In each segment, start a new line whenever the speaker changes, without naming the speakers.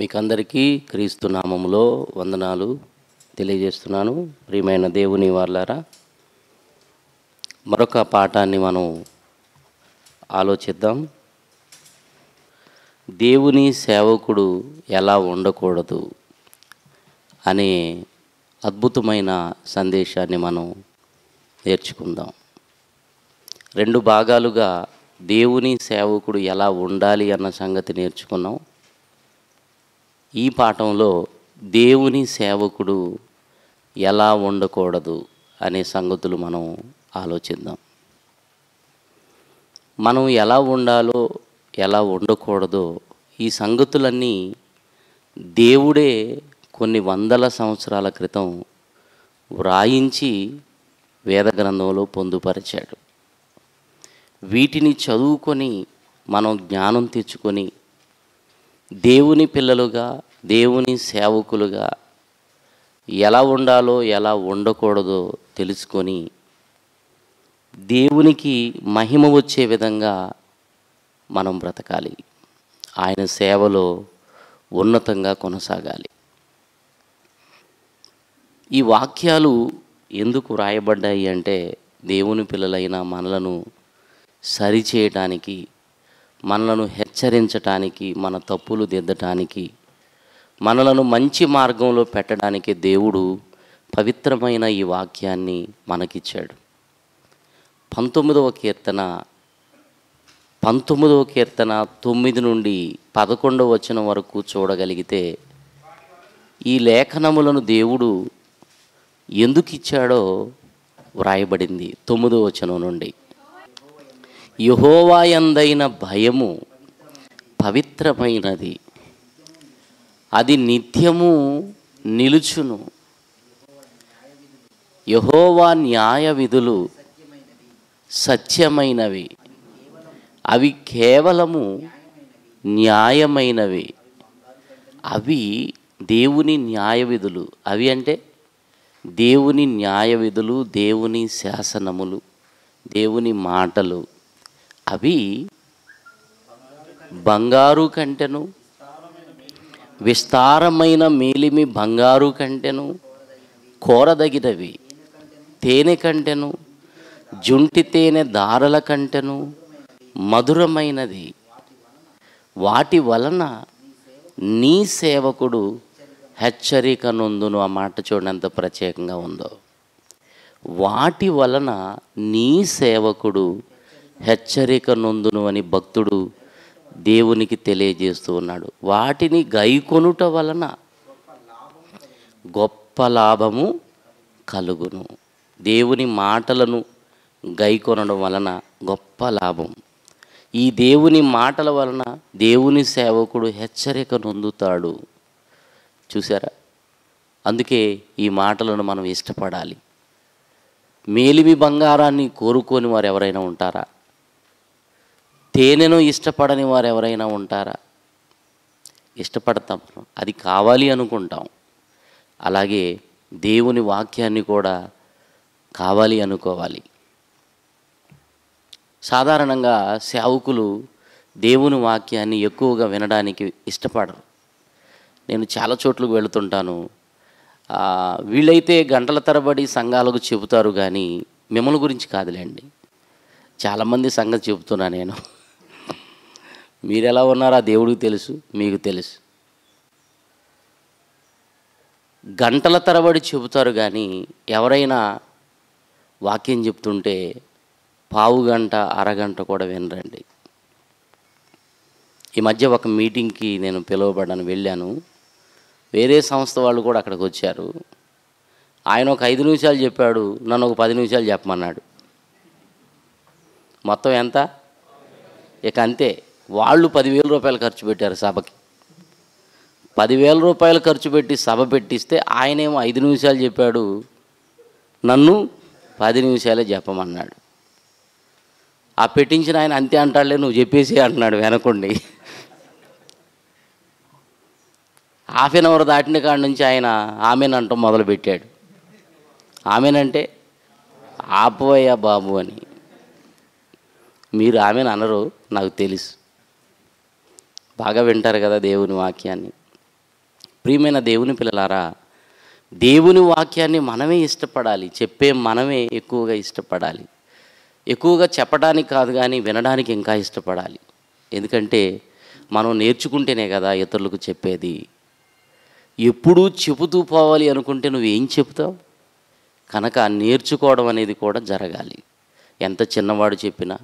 మీకు అందరికీ క్రీస్తు నామములో వందనాలు తెలియజేస్తున్నాను ప్రియమైన దేవుని వాళ్ళారా మరొక పాఠాన్ని మనం ఆలోచిద్దాం దేవుని సేవకుడు ఎలా ఉండకూడదు అనే అద్భుతమైన సందేశాన్ని మనం నేర్చుకుందాం రెండు భాగాలుగా దేవుని సేవకుడు ఎలా ఉండాలి అన్న సంగతి నేర్చుకున్నాం ఈ పాఠంలో దేవుని సేవకుడు ఎలా ఉండకూడదు అనే సంగతులు మనం ఆలోచిద్దాం మనం ఎలా ఉండాలో ఎలా ఉండకూడదో ఈ సంగతులన్నీ దేవుడే కొన్ని వందల సంవత్సరాల క్రితం వ్రాయించి వేద గ్రంథంలో పొందుపరిచాడు వీటిని చదువుకొని మనం జ్ఞానం తెచ్చుకొని దేవుని పిల్లలుగా దేవుని సేవకులుగా ఎలా ఉండాలో ఎలా ఉండకూడదో తెలుసుకొని దేవునికి మహిమ వచ్చే విధంగా మనం బ్రతకాలి ఆయన సేవలో ఉన్నతంగా కొనసాగాలి ఈ వాక్యాలు ఎందుకు రాయబడ్డాయి అంటే దేవుని పిల్లలైన మనలను సరిచేయటానికి మనలను హెచ్చరించటానికి మన తప్పులు దిద్దటానికి మనలను మంచి మార్గంలో పెట్టడానికి దేవుడు పవిత్రమైన ఈ వాక్యాన్ని మనకిచ్చాడు పంతొమ్మిదవ కీర్తన పంతొమ్మిదవ కీర్తన తొమ్మిది నుండి పదకొండవ వచనం వరకు చూడగలిగితే ఈ లేఖనములను దేవుడు ఎందుకు ఇచ్చాడో వ్రాయబడింది తొమ్మిదవ వచనం నుండి యుహోవాయందైన భయము పవిత్రమైనది అది నిత్యము నిలుచును యహోవా న్యాయ విధులు సత్యమైనవి అవి కేవలము న్యాయమైనవి అవి దేవుని న్యాయ విధులు అవి అంటే దేవుని న్యాయ విధులు దేవుని శాసనములు దేవుని మాటలు అవి బంగారు కంటెను విస్తారమైన మేలిమి బంగారు కంటెను కోరదగినవి తేనె కంటెను జుంటి తేనె దారల కంటెను మధురమైనది వాటి వలన నీ సేవకుడు హెచ్చరిక నొందును ఆ మాట చూడండి ఎంత ప్రత్యేకంగా ఉందో వాటి వలన నీ సేవకుడు హెచ్చరిక నొందును అని భక్తుడు దేవునికి తెలియజేస్తూ ఉన్నాడు వాటిని గైకొనుట వలన గొప్ప లాభము కలుగును దేవుని మాటలను గైకొనడం వలన గొప్ప లాభం ఈ దేవుని మాటల వలన దేవుని సేవకుడు హెచ్చరిక నొందుతాడు చూసారా అందుకే ఈ మాటలను మనం ఇష్టపడాలి మేలిమి బంగారాన్ని కోరుకొని వారు ఎవరైనా ఉంటారా తేనెను ఇష్టపడని వారు ఎవరైనా ఉంటారా ఇష్టపడతాం అది కావాలి అనుకుంటాం అలాగే దేవుని వాక్యాన్ని కూడా కావాలి అనుకోవాలి సాధారణంగా సేవకులు దేవుని వాక్యాన్ని ఎక్కువగా వినడానికి ఇష్టపడరు నేను చాలా చోట్లకు వెళుతుంటాను వీళ్ళైతే గంటల తరబడి సంఘాలకు చెబుతారు కానీ మిమ్మల్ని గురించి కాదులేండి చాలామంది సంగతి చెబుతున్నా నేను మీరు ఎలా ఉన్నారో ఆ దేవుడికి తెలుసు మీకు తెలుసు గంటల తరబడి చెబుతారు కానీ ఎవరైనా వాక్యం చెప్తుంటే పావు గంట అరగంట కూడా వినరండి ఈ మధ్య ఒక మీటింగ్కి నేను పిలువబడ్డాను వెళ్ళాను వేరే సంస్థ వాళ్ళు కూడా అక్కడికి వచ్చారు ఆయన ఒక ఐదు నిమిషాలు చెప్పాడు నన్ను ఒక పది నిమిషాలు చెప్పమన్నాడు మొత్తం ఎంత ఇక అంతే వాళ్ళు పదివేల రూపాయలు ఖర్చు పెట్టారు సభకి పదివేల రూపాయలు ఖర్చు పెట్టి సభ పెట్టిస్తే ఆయనేమో ఐదు నిమిషాలు చెప్పాడు నన్ను పది నిమిషాలే చెప్పమన్నాడు ఆ పెట్టించిన ఆయన అంతే అంటాడులే నువ్వు చెప్పేసి అంటున్నాడు వెనకుండి హాఫ్ ఎన్ అవర్ దాటిన కాడి నుంచి ఆయన ఆమెను అంటం మొదలుపెట్టాడు ఆమెనంటే ఆపోయా బాబు అని మీరు ఆమెను అనరు నాకు తెలుసు బాగా వింటారు కదా దేవుని వాక్యాన్ని ప్రియమైన దేవుని పిల్లలారా దేవుని వాక్యాన్ని మనమే ఇష్టపడాలి చెప్పే మనమే ఎక్కువగా ఇష్టపడాలి ఎక్కువగా చెప్పడానికి కాదు కానీ వినడానికి ఇంకా ఇష్టపడాలి ఎందుకంటే మనం నేర్చుకుంటేనే కదా ఇతరులకు చెప్పేది ఎప్పుడూ చెబుతూ పోవాలి అనుకుంటే నువ్వు ఏం చెబుతావు కనుక నేర్చుకోవడం అనేది కూడా జరగాలి ఎంత చిన్నవాడు చెప్పినా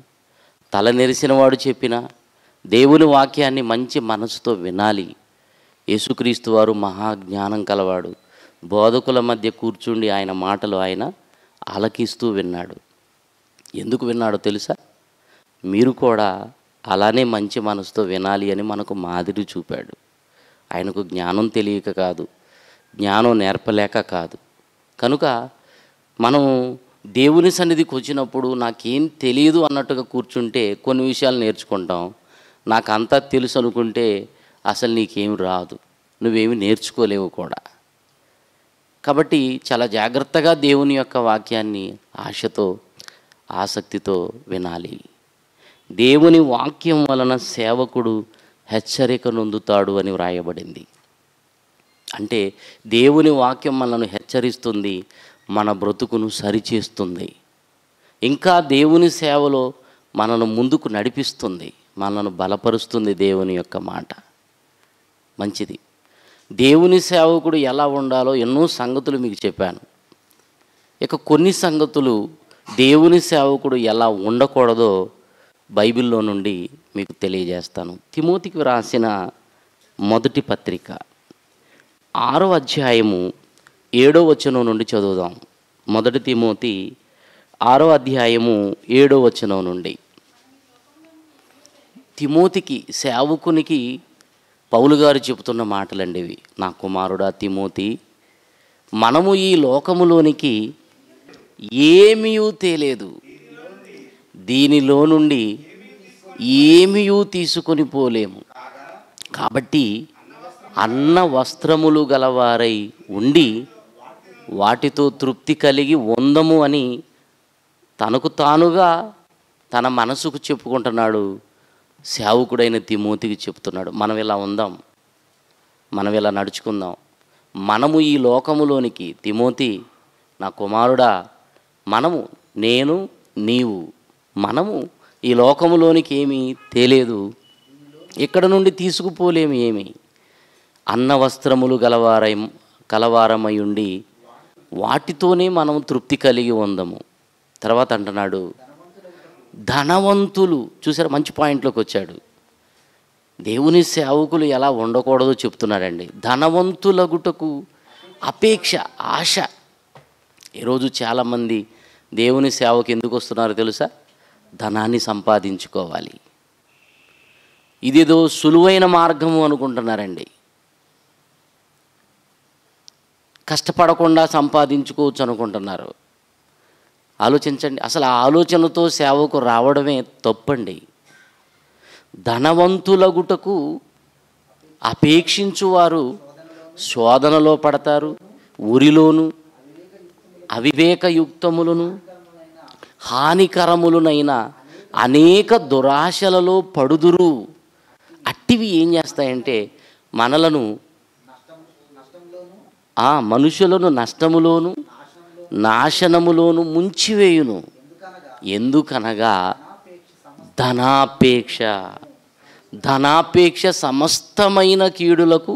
తల నెరిసినవాడు చెప్పినా దేవుని వాక్యాన్ని మంచి మనసుతో వినాలి యేసుక్రీస్తు వారు మహాజ్ఞానం కలవాడు బోధకుల మధ్య కూర్చుండి ఆయన మాటలు ఆయన ఆలకిస్తూ విన్నాడు ఎందుకు విన్నాడో తెలుసా మీరు కూడా అలానే మంచి మనసుతో వినాలి అని మనకు మాదిరి చూపాడు ఆయనకు జ్ఞానం తెలియక కాదు జ్ఞానం నేర్పలేక కాదు కనుక మనం దేవుని సన్నిధికి వచ్చినప్పుడు నాకేం తెలియదు అన్నట్టుగా కూర్చుంటే కొన్ని విషయాలు నేర్చుకుంటాం నాకు అంతా తెలుసు అనుకుంటే అసలు నీకేం రాదు నువ్వేమి నేర్చుకోలేవు కూడా కాబట్టి చాలా జాగ్రత్తగా దేవుని యొక్క వాక్యాన్ని ఆశతో ఆసక్తితో వినాలి దేవుని వాక్యం వలన సేవకుడు హెచ్చరిక నొందుతాడు అని వ్రాయబడింది అంటే దేవుని వాక్యం మనను హెచ్చరిస్తుంది మన బ్రతుకును సరిచేస్తుంది ఇంకా దేవుని సేవలో మనను ముందుకు నడిపిస్తుంది మనను బలపరుస్తుంది దేవుని యొక్క మాట మంచిది దేవుని సేవకుడు ఎలా ఉండాలో ఎన్నో సంగతులు మీకు చెప్పాను ఇక కొన్ని సంగతులు దేవుని సేవకుడు ఎలా ఉండకూడదో బైబిల్లో నుండి మీకు తెలియజేస్తాను తిమోతికి రాసిన మొదటి పత్రిక ఆరో అధ్యాయము ఏడో వచనం నుండి చదువుదాం మొదటి తిమోతి ఆరో అధ్యాయము ఏడో వచనం నుండి తిమోతికి సేవకునికి పౌలు గారు చెబుతున్న మాటలండి ఇవి నా కుమారుడా తిమోతి మనము ఈ లోకములోనికి ఏమీ తేలేదు దీనిలో నుండి ఏమీ తీసుకొని పోలేము కాబట్టి అన్న వస్త్రములు గలవారై ఉండి వాటితో తృప్తి కలిగి ఉందము అని తనకు తానుగా తన మనసుకు చెప్పుకుంటున్నాడు సేవకుడైన తిమోతికి చెప్తున్నాడు మనం ఇలా ఉందాం మనం ఇలా నడుచుకుందాం మనము ఈ లోకములోనికి తిమోతి నా కుమారుడా మనము నేను నీవు మనము ఈ లోకములోనికి ఏమీ తెలియదు ఇక్కడ నుండి తీసుకుపోలేము ఏమి అన్న వస్త్రములు గలవారై కలవారమై ఉండి వాటితోనే మనం తృప్తి కలిగి ఉందము తర్వాత అంటున్నాడు ధనవంతులు చూసారు మంచి పాయింట్లోకి వచ్చాడు దేవుని సేవకులు ఎలా ఉండకూడదో చెప్తున్నారండి ధనవంతుల గుటకు అపేక్ష ఆశ ఈరోజు చాలామంది దేవుని సేవకు ఎందుకు వస్తున్నారు తెలుసా ధనాన్ని సంపాదించుకోవాలి ఇదేదో సులువైన మార్గము అనుకుంటున్నారండి కష్టపడకుండా సంపాదించుకోవచ్చు అనుకుంటున్నారు ఆలోచించండి అసలు ఆ ఆలోచనతో సేవకు రావడమే తప్పండి ధనవంతులగుటకు అపేక్షించువారు శోధనలో పడతారు ఊరిలోను అవివేకయుక్తములను హానికరములనైన అనేక దురాశలలో పడుదురు అట్టివి ఏం చేస్తాయంటే మనలను మనుషులను నష్టములోను నాశనములోను ముంచివేయును ఎందుకనగా ధనాపేక్ష ధనాపేక్ష సమస్తమైన కీడులకు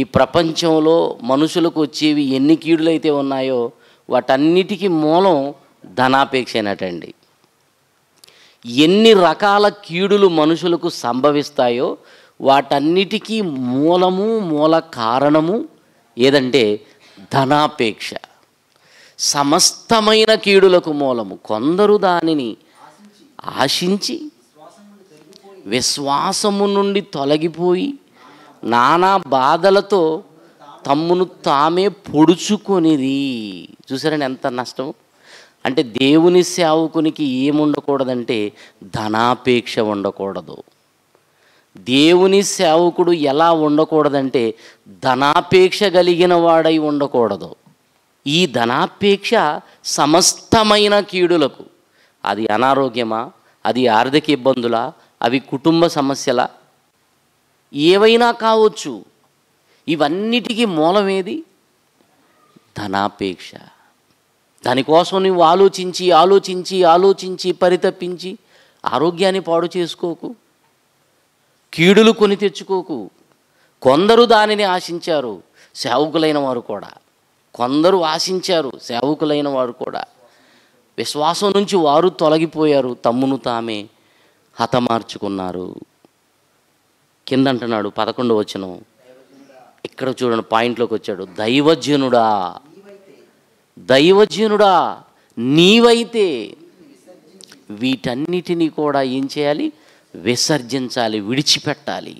ఈ ప్రపంచంలో మనుషులకు వచ్చేవి ఎన్ని కీడులైతే ఉన్నాయో వాటన్నిటికీ మూలం ధనాపేక్ష అయినటండి ఎన్ని రకాల కీడులు మనుషులకు సంభవిస్తాయో వాటన్నిటికీ మూలము మూల కారణము ఏదంటే ధనాపేక్ష సమస్తమైన కీడులకు మూలము కొందరు దానిని ఆశించి విశ్వాసము నుండి తొలగిపోయి నానా బాధలతో తమ్మును తామే పొడుచుకొనిది చూసారండి ఎంత నష్టం అంటే దేవుని సేవకునికి ఏముండకూడదంటే ధనాపేక్ష ఉండకూడదు దేవుని సేవకుడు ఎలా ఉండకూడదంటే ధనాపేక్ష కలిగిన వాడై ఉండకూడదు ఈ ధనాపేక్ష సమస్తమైన కీడులకు అది అనారోగ్యమా అది ఆర్థిక ఇబ్బందులా అవి కుటుంబ సమస్యల ఏవైనా కావచ్చు ఇవన్నిటికీ మూలమేది ధనాపేక్ష దానికోసం నువ్వు ఆలోచించి ఆలోచించి ఆలోచించి పరితపించి ఆరోగ్యాన్ని పాడు చేసుకోకు కీడులు కొని తెచ్చుకోకు కొందరు దానిని ఆశించారు సేవకులైన వారు కూడా కొందరు ఆశించారు సేవకులైన వారు కూడా విశ్వాసం నుంచి వారు తొలగిపోయారు తమ్మును తామే హతమార్చుకున్నారు కింద అంటున్నాడు పదకొండు వచ్చను ఇక్కడ చూడండి పాయింట్లోకి వచ్చాడు దైవజనుడా దైవజనుడా నీవైతే వీటన్నిటినీ కూడా ఏం చేయాలి విసర్జించాలి విడిచిపెట్టాలి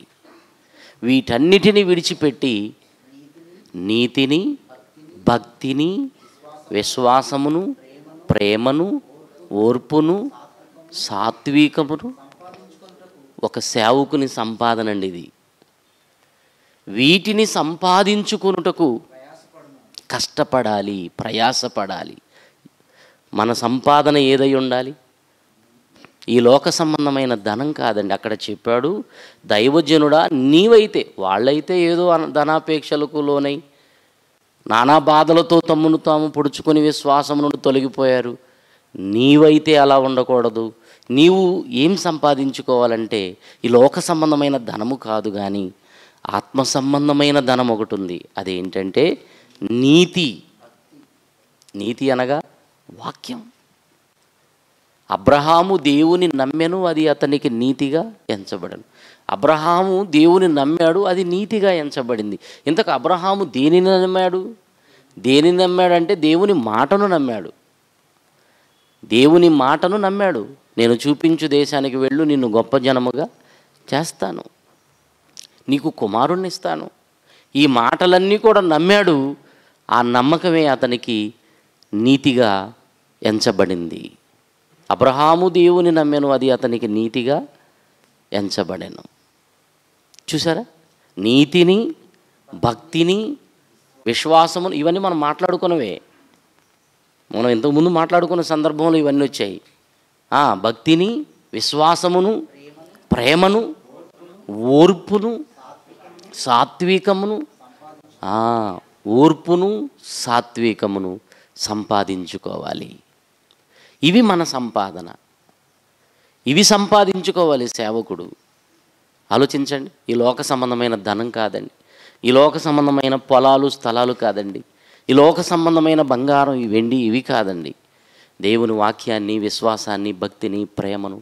వీటన్నిటిని విడిచిపెట్టి నీతిని భక్తిని విశ్వాసమును ప్రేమను ఓర్పును సాత్వికమును ఒక సేవకుని సంపాదన అండి ఇది వీటిని సంపాదించుకున్నటకు కష్టపడాలి ప్రయాసపడాలి మన సంపాదన ఏదై ఉండాలి ఈ లోక సంబంధమైన ధనం కాదండి అక్కడ చెప్పాడు దైవజనుడా నీవైతే వాళ్ళైతే ఏదో ధనాపేక్షలకు లోనై నానా బాధలతో తమ్మును తాము పొడుచుకొని విశ్వాసమును నుండి తొలగిపోయారు నీవైతే అలా ఉండకూడదు నీవు ఏం సంపాదించుకోవాలంటే ఈ లోక సంబంధమైన ధనము కాదు కానీ ఆత్మ సంబంధమైన ధనం ఒకటి ఉంది అదేంటంటే నీతి నీతి అనగా వాక్యం అబ్రహాము దేవుని నమ్మెను అది అతనికి నీతిగా ఎంచబడను అబ్రహాము దేవుని నమ్మాడు అది నీతిగా ఎంచబడింది ఇంతకు అబ్రహాము దేనిని నమ్మాడు దేనిని నమ్మాడంటే దేవుని మాటను నమ్మాడు దేవుని మాటను నమ్మాడు నేను చూపించు దేశానికి వెళ్ళు నిన్ను గొప్ప జనముగా చేస్తాను నీకు కుమారుణ్ణి ఇస్తాను ఈ మాటలన్నీ కూడా నమ్మాడు ఆ నమ్మకమే అతనికి నీతిగా ఎంచబడింది అబ్రహాము దేవుని నమ్మెను అది అతనికి నీతిగా ఎంచబడెను చూసారా నీతిని భక్తిని విశ్వాసమును ఇవన్నీ మనం మాట్లాడుకున్నవే మనం ఇంతకుముందు మాట్లాడుకున్న సందర్భంలో ఇవన్నీ వచ్చాయి భక్తిని విశ్వాసమును ప్రేమను ఓర్పును సాత్వికమును ఓర్పును సాత్వికమును సంపాదించుకోవాలి ఇవి మన సంపాదన ఇవి సంపాదించుకోవాలి సేవకుడు ఆలోచించండి ఈ లోక సంబంధమైన ధనం కాదండి ఈ లోక సంబంధమైన పొలాలు స్థలాలు కాదండి ఈ లోక సంబంధమైన బంగారం వెండి ఇవి కాదండి దేవుని వాక్యాన్ని విశ్వాసాన్ని భక్తిని ప్రేమను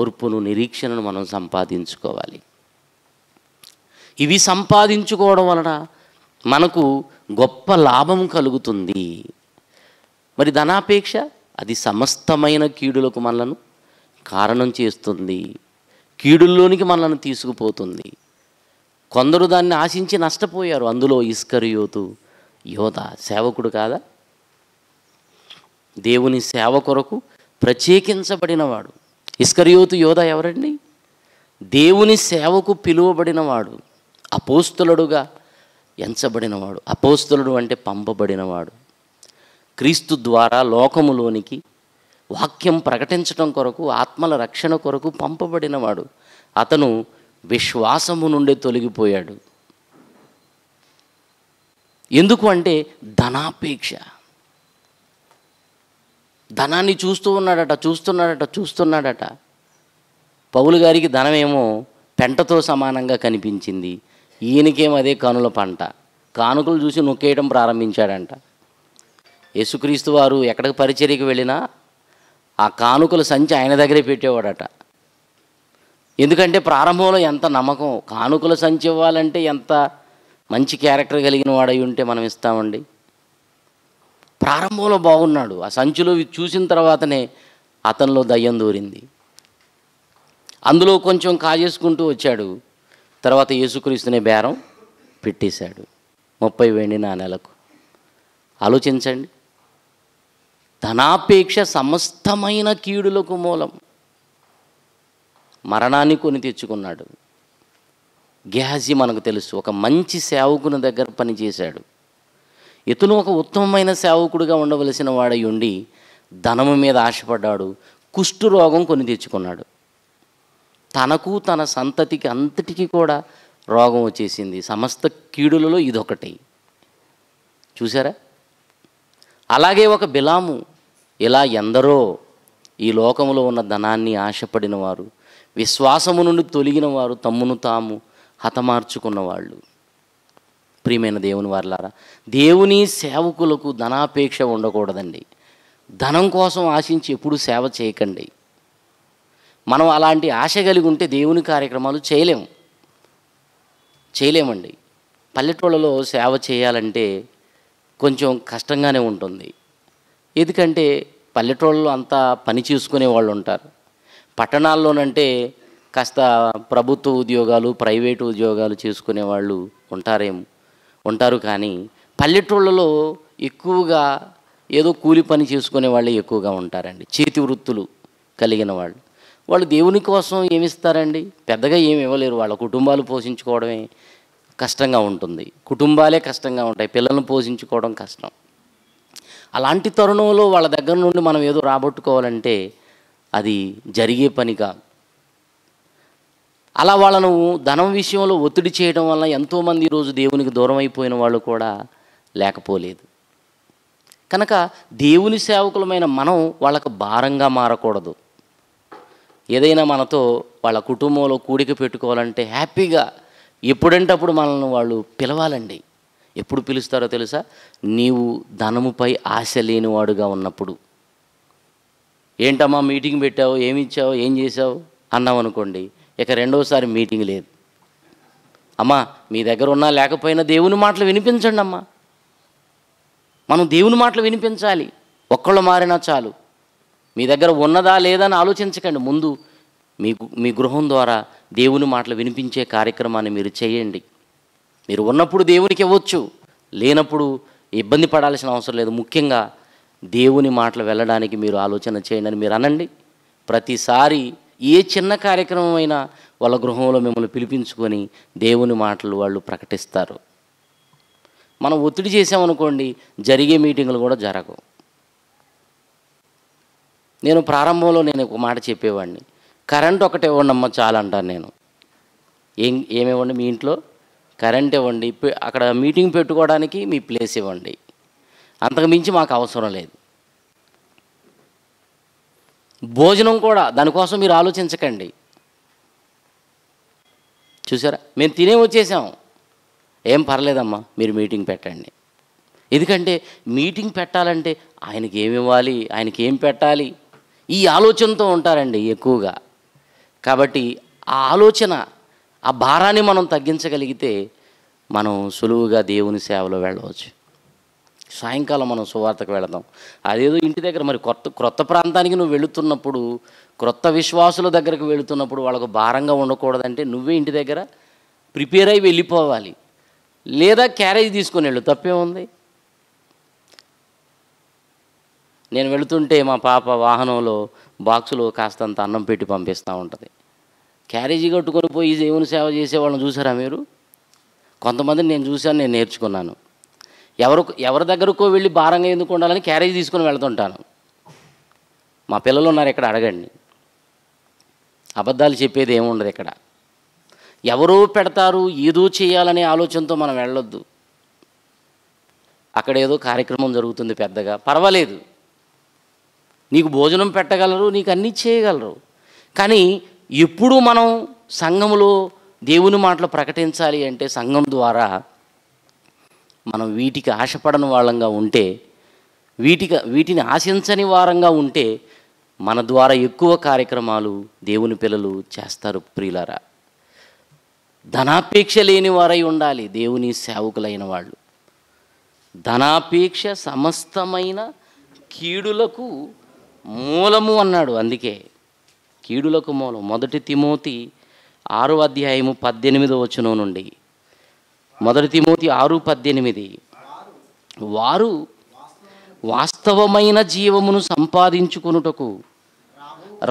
ఓర్పును నిరీక్షణను మనం సంపాదించుకోవాలి ఇవి సంపాదించుకోవడం వలన మనకు గొప్ప లాభం కలుగుతుంది మరి ధనాపేక్ష అది సమస్తమైన కీడులకు మనలను కారణం చేస్తుంది కీడుల్లోనికి మనల్ని తీసుకుపోతుంది కొందరు దాన్ని ఆశించి నష్టపోయారు అందులో ఇస్కరియోతు యోధ సేవకుడు కాదా దేవుని సేవ కొరకు ప్రత్యేకించబడినవాడు ఇస్కరియోతు యోధ ఎవరండి దేవుని సేవకు పిలువబడినవాడు అపోస్తులుడుగా ఎంచబడినవాడు అపోస్తులుడు అంటే పంపబడినవాడు క్రీస్తు ద్వారా లోకములోనికి వాక్యం ప్రకటించడం కొరకు ఆత్మల రక్షణ కొరకు పంపబడినవాడు అతను విశ్వాసము నుండి తొలగిపోయాడు ఎందుకు అంటే ధనాపేక్ష ధనాన్ని చూస్తూ ఉన్నాడట చూస్తున్నాడట చూస్తున్నాడట పౌలు గారికి ధనమేమో పెంటతో సమానంగా కనిపించింది ఈయనకేమో అదే కనుల పంట కానుకలు చూసి నొక్కేయడం ప్రారంభించాడంట యేసుక్రీస్తు వారు ఎక్కడికి పరిచర్యకు వెళ్ళినా ఆ కానుకల సంచి ఆయన దగ్గరే పెట్టేవాడట ఎందుకంటే ప్రారంభంలో ఎంత నమ్మకం కానుకల సంచి ఇవ్వాలంటే ఎంత మంచి క్యారెక్టర్ కలిగిన వాడై ఉంటే మనం ఇస్తామండి ప్రారంభంలో బాగున్నాడు ఆ సంచిలో చూసిన తర్వాతనే అతనిలో దయ్యం దూరింది అందులో కొంచెం కాజేసుకుంటూ వచ్చాడు తర్వాత యేసుక్రీస్తునే బేరం పెట్టేశాడు ముప్పై వెండి నా నెలకు ఆలోచించండి ధనాపేక్ష సమస్తమైన కీడులకు మూలం మరణాన్ని కొని తెచ్చుకున్నాడు గ్యాజీ మనకు తెలుసు ఒక మంచి సేవకుని దగ్గర పనిచేశాడు ఇతను ఒక ఉత్తమమైన సేవకుడిగా ఉండవలసిన వాడై ఉండి ధనము మీద ఆశపడ్డాడు రోగం కొని తెచ్చుకున్నాడు తనకు తన సంతతికి అంతటికి కూడా రోగం వచ్చేసింది సమస్త కీడులలో ఇదొకటి చూసారా అలాగే ఒక బిలాము ఇలా ఎందరో ఈ లోకములో ఉన్న ధనాన్ని ఆశపడిన వారు విశ్వాసము నుండి తొలిగిన వారు తమ్మును తాము హతమార్చుకున్న వాళ్ళు ప్రియమైన దేవుని వారిలారా దేవుని సేవకులకు ధనాపేక్ష ఉండకూడదండి ధనం కోసం ఆశించి ఎప్పుడు సేవ చేయకండి మనం అలాంటి ఆశ కలిగి ఉంటే దేవుని కార్యక్రమాలు చేయలేము చేయలేమండి పల్లెటూళ్ళలో సేవ చేయాలంటే కొంచెం కష్టంగానే ఉంటుంది ఎందుకంటే పల్లెటూళ్ళలో అంతా పని చేసుకునే వాళ్ళు ఉంటారు పట్టణాల్లోనంటే కాస్త ప్రభుత్వ ఉద్యోగాలు ప్రైవేటు ఉద్యోగాలు చేసుకునే వాళ్ళు ఉంటారేమో ఉంటారు కానీ పల్లెటూళ్ళలో ఎక్కువగా ఏదో కూలి పని చేసుకునే వాళ్ళే ఎక్కువగా ఉంటారండి చేతి వృత్తులు కలిగిన వాళ్ళు వాళ్ళు దేవుని కోసం ఏమిస్తారండి పెద్దగా ఏమి ఇవ్వలేరు వాళ్ళ కుటుంబాలు పోషించుకోవడమే కష్టంగా ఉంటుంది కుటుంబాలే కష్టంగా ఉంటాయి పిల్లలను పోషించుకోవడం కష్టం అలాంటి తరుణంలో వాళ్ళ దగ్గర నుండి మనం ఏదో రాబట్టుకోవాలంటే అది జరిగే పని కాదు అలా వాళ్ళను ధనం విషయంలో ఒత్తిడి చేయడం వల్ల ఎంతోమంది ఈరోజు దేవునికి దూరం అయిపోయిన వాళ్ళు కూడా లేకపోలేదు కనుక దేవుని సేవకులమైన మనం వాళ్ళకు భారంగా మారకూడదు ఏదైనా మనతో వాళ్ళ కుటుంబంలో కూడిక పెట్టుకోవాలంటే హ్యాపీగా ఎప్పుడంటే అప్పుడు మనల్ని వాళ్ళు పిలవాలండి ఎప్పుడు పిలుస్తారో తెలుసా నీవు ధనముపై ఆశ లేనివాడుగా ఉన్నప్పుడు ఏంటమ్మా మీటింగ్ పెట్టావు ఏమి ఇచ్చావు ఏం చేసావు అన్నావు అనుకోండి ఇక రెండోసారి మీటింగ్ లేదు అమ్మా మీ దగ్గర ఉన్నా లేకపోయినా దేవుని మాటలు వినిపించండి అమ్మా మనం దేవుని మాటలు వినిపించాలి ఒక్కళ్ళు మారినా చాలు మీ దగ్గర ఉన్నదా లేదా అని ఆలోచించకండి ముందు మీ మీ గృహం ద్వారా దేవుని మాటలు వినిపించే కార్యక్రమాన్ని మీరు చేయండి మీరు ఉన్నప్పుడు దేవునికి ఇవ్వచ్చు లేనప్పుడు ఇబ్బంది పడాల్సిన అవసరం లేదు ముఖ్యంగా దేవుని మాటలు వెళ్ళడానికి మీరు ఆలోచన చేయండి అని మీరు అనండి ప్రతిసారి ఏ చిన్న కార్యక్రమం అయినా వాళ్ళ గృహంలో మిమ్మల్ని పిలిపించుకొని దేవుని మాటలు వాళ్ళు ప్రకటిస్తారు మనం ఒత్తిడి చేసామనుకోండి జరిగే మీటింగులు కూడా జరగవు నేను ప్రారంభంలో నేను ఒక మాట చెప్పేవాడిని కరెంట్ ఒకటి ఇవ్వండి అమ్మ చాలా అంటాను నేను ఏం ఏమివ్వండి మీ ఇంట్లో కరెంట్ ఇవ్వండి అక్కడ మీటింగ్ పెట్టుకోవడానికి మీ ప్లేస్ ఇవ్వండి అంతకు మించి మాకు అవసరం లేదు భోజనం కూడా దానికోసం మీరు ఆలోచించకండి చూసారా మేము తినే వచ్చేసాం ఏం పర్లేదమ్మా మీరు మీటింగ్ పెట్టండి ఎందుకంటే మీటింగ్ పెట్టాలంటే ఆయనకి ఏమి ఇవ్వాలి ఆయనకి ఏం పెట్టాలి ఈ ఆలోచనతో ఉంటారండి ఎక్కువగా కాబట్టి ఆ ఆలోచన ఆ భారాన్ని మనం తగ్గించగలిగితే మనం సులువుగా దేవుని సేవలో వెళ్ళవచ్చు సాయంకాలం మనం సువార్తకు వెళదాం అదేదో ఇంటి దగ్గర మరి కొత్త క్రొత్త ప్రాంతానికి నువ్వు వెళుతున్నప్పుడు క్రొత్త విశ్వాసుల దగ్గరకు వెళుతున్నప్పుడు వాళ్ళకు భారంగా ఉండకూడదంటే నువ్వే ఇంటి దగ్గర ప్రిపేర్ అయి వెళ్ళిపోవాలి లేదా క్యారేజ్ తీసుకొని వెళ్ళు తప్పేముంది నేను వెళుతుంటే మా పాప వాహనంలో బాక్సులో కాస్తంత అన్నం పెట్టి పంపిస్తూ ఉంటుంది క్యారేజీ కట్టుకొని పోయి దేవుని సేవ చేసేవాళ్ళని చూసారా మీరు కొంతమందిని నేను చూశాను నేను నేర్చుకున్నాను ఎవరు ఎవరి దగ్గరకో వెళ్ళి భారంగా ఎందుకు ఉండాలని క్యారేజ్ తీసుకుని వెళ్తుంటాను మా పిల్లలు ఉన్నారు ఇక్కడ అడగండి అబద్ధాలు చెప్పేది ఏముండదు ఇక్కడ ఎవరు పెడతారు ఏదో చేయాలనే ఆలోచనతో మనం వెళ్ళొద్దు అక్కడ ఏదో కార్యక్రమం జరుగుతుంది పెద్దగా పర్వాలేదు నీకు భోజనం పెట్టగలరు నీకు అన్నీ చేయగలరు కానీ ఎప్పుడు మనం సంఘములో దేవుని మాటలు ప్రకటించాలి అంటే సంఘం ద్వారా మనం వీటికి ఆశపడని వాళ్ళంగా ఉంటే వీటికి వీటిని ఆశించని వారంగా ఉంటే మన ద్వారా ఎక్కువ కార్యక్రమాలు దేవుని పిల్లలు చేస్తారు ప్రియులరా ధనాపేక్ష లేని వారై ఉండాలి దేవుని సేవకులైన వాళ్ళు ధనాపేక్ష సమస్తమైన కీడులకు మూలము అన్నాడు అందుకే కీడులకు మూలం మొదటి తిమోతి ఆరు అధ్యాయము పద్దెనిమిదో వచనం నుండి మొదటి తిమోతి ఆరు పద్దెనిమిది వారు వాస్తవమైన జీవమును సంపాదించుకున్నటకు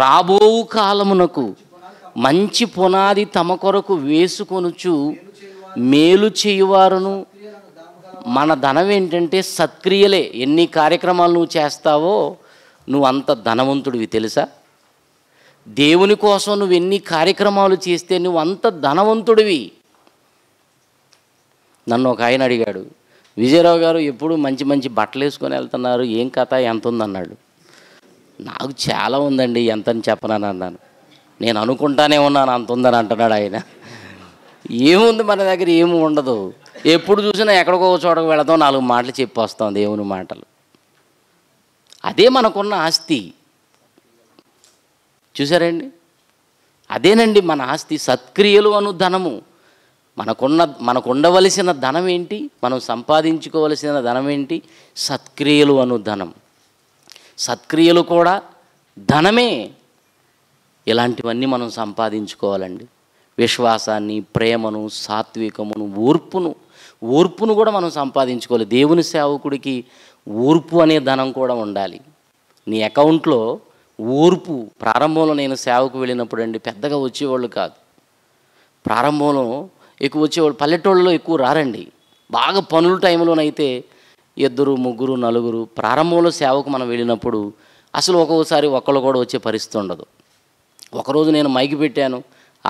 రాబోవు కాలమునకు మంచి పునాది తమ కొరకు వేసుకొనుచు మేలు చేయువారును మన ధనం ఏంటంటే సత్క్రియలే ఎన్ని కార్యక్రమాలు నువ్వు చేస్తావో నువ్వు అంత ధనవంతుడివి తెలుసా దేవుని కోసం నువ్వు ఎన్ని కార్యక్రమాలు చేస్తే నువ్వు అంత ధనవంతుడివి నన్ను ఒక ఆయన అడిగాడు విజయరావు గారు ఎప్పుడు మంచి మంచి బట్టలు వేసుకొని వెళ్తున్నారు ఏం కథ ఎంత ఉందన్నాడు నాకు చాలా ఉందండి ఎంత చెప్పనని అన్నాను నేను అనుకుంటానే ఉన్నాను అంత ఉందని అంటున్నాడు ఆయన ఏముంది మన దగ్గర ఏమి ఉండదు ఎప్పుడు చూసినా ఎక్కడికో చోటకు వెళదాం నాలుగు మాటలు చెప్పి వస్తాం దేవుని మాటలు అదే మనకున్న ఆస్తి చూసారండి అదేనండి మన ఆస్తి సత్క్రియలు అను ధనము మనకున్న మనకు ఉండవలసిన ధనం ఏంటి మనం సంపాదించుకోవలసిన ధనం ఏంటి సత్క్రియలు అను ధనం సత్క్రియలు కూడా ధనమే ఇలాంటివన్నీ మనం సంపాదించుకోవాలండి విశ్వాసాన్ని ప్రేమను సాత్వికమును ఓర్పును ఓర్పును కూడా మనం సంపాదించుకోవాలి దేవుని సేవకుడికి ఓర్పు అనే ధనం కూడా ఉండాలి నీ అకౌంట్లో ఓర్పు ప్రారంభంలో నేను సేవకు వెళ్ళినప్పుడు అండి పెద్దగా వచ్చేవాళ్ళు కాదు ప్రారంభంలో ఎక్కువ వచ్చేవాళ్ళు పల్లెటూళ్ళలో ఎక్కువ రారండి బాగా పనుల టైంలోనైతే ఇద్దరు ముగ్గురు నలుగురు ప్రారంభంలో సేవకు మనం వెళ్ళినప్పుడు అసలు ఒక్కొక్కసారి ఒక్కళ్ళు కూడా వచ్చే పరిస్థితి ఉండదు ఒకరోజు నేను మైకి పెట్టాను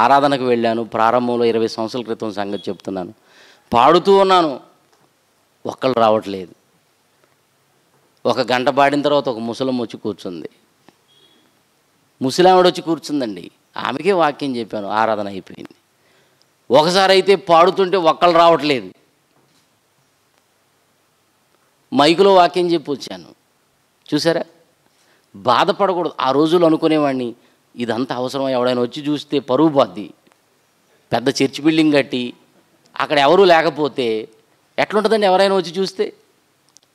ఆరాధనకు వెళ్ళాను ప్రారంభంలో ఇరవై సంవత్సరాల క్రితం సంగతి చెప్తున్నాను పాడుతూ ఉన్నాను ఒక్కళ్ళు రావట్లేదు ఒక గంట పాడిన తర్వాత ఒక ముసలం వచ్చి కూర్చుంది ముసలామిడ వచ్చి కూర్చుందండి ఆమెకే వాక్యం చెప్పాను ఆరాధన అయిపోయింది ఒకసారి అయితే పాడుతుంటే ఒక్కళ్ళు రావట్లేదు మైకులో వాక్యం చెప్పి వచ్చాను చూసారా బాధపడకూడదు ఆ రోజులు అనుకునేవాడిని ఇదంతా అవసరం ఎవడైనా వచ్చి చూస్తే పరువు పోద్ది పెద్ద చర్చి బిల్డింగ్ కట్టి అక్కడ ఎవరూ లేకపోతే ఎట్లుంటుందండి ఎవరైనా వచ్చి చూస్తే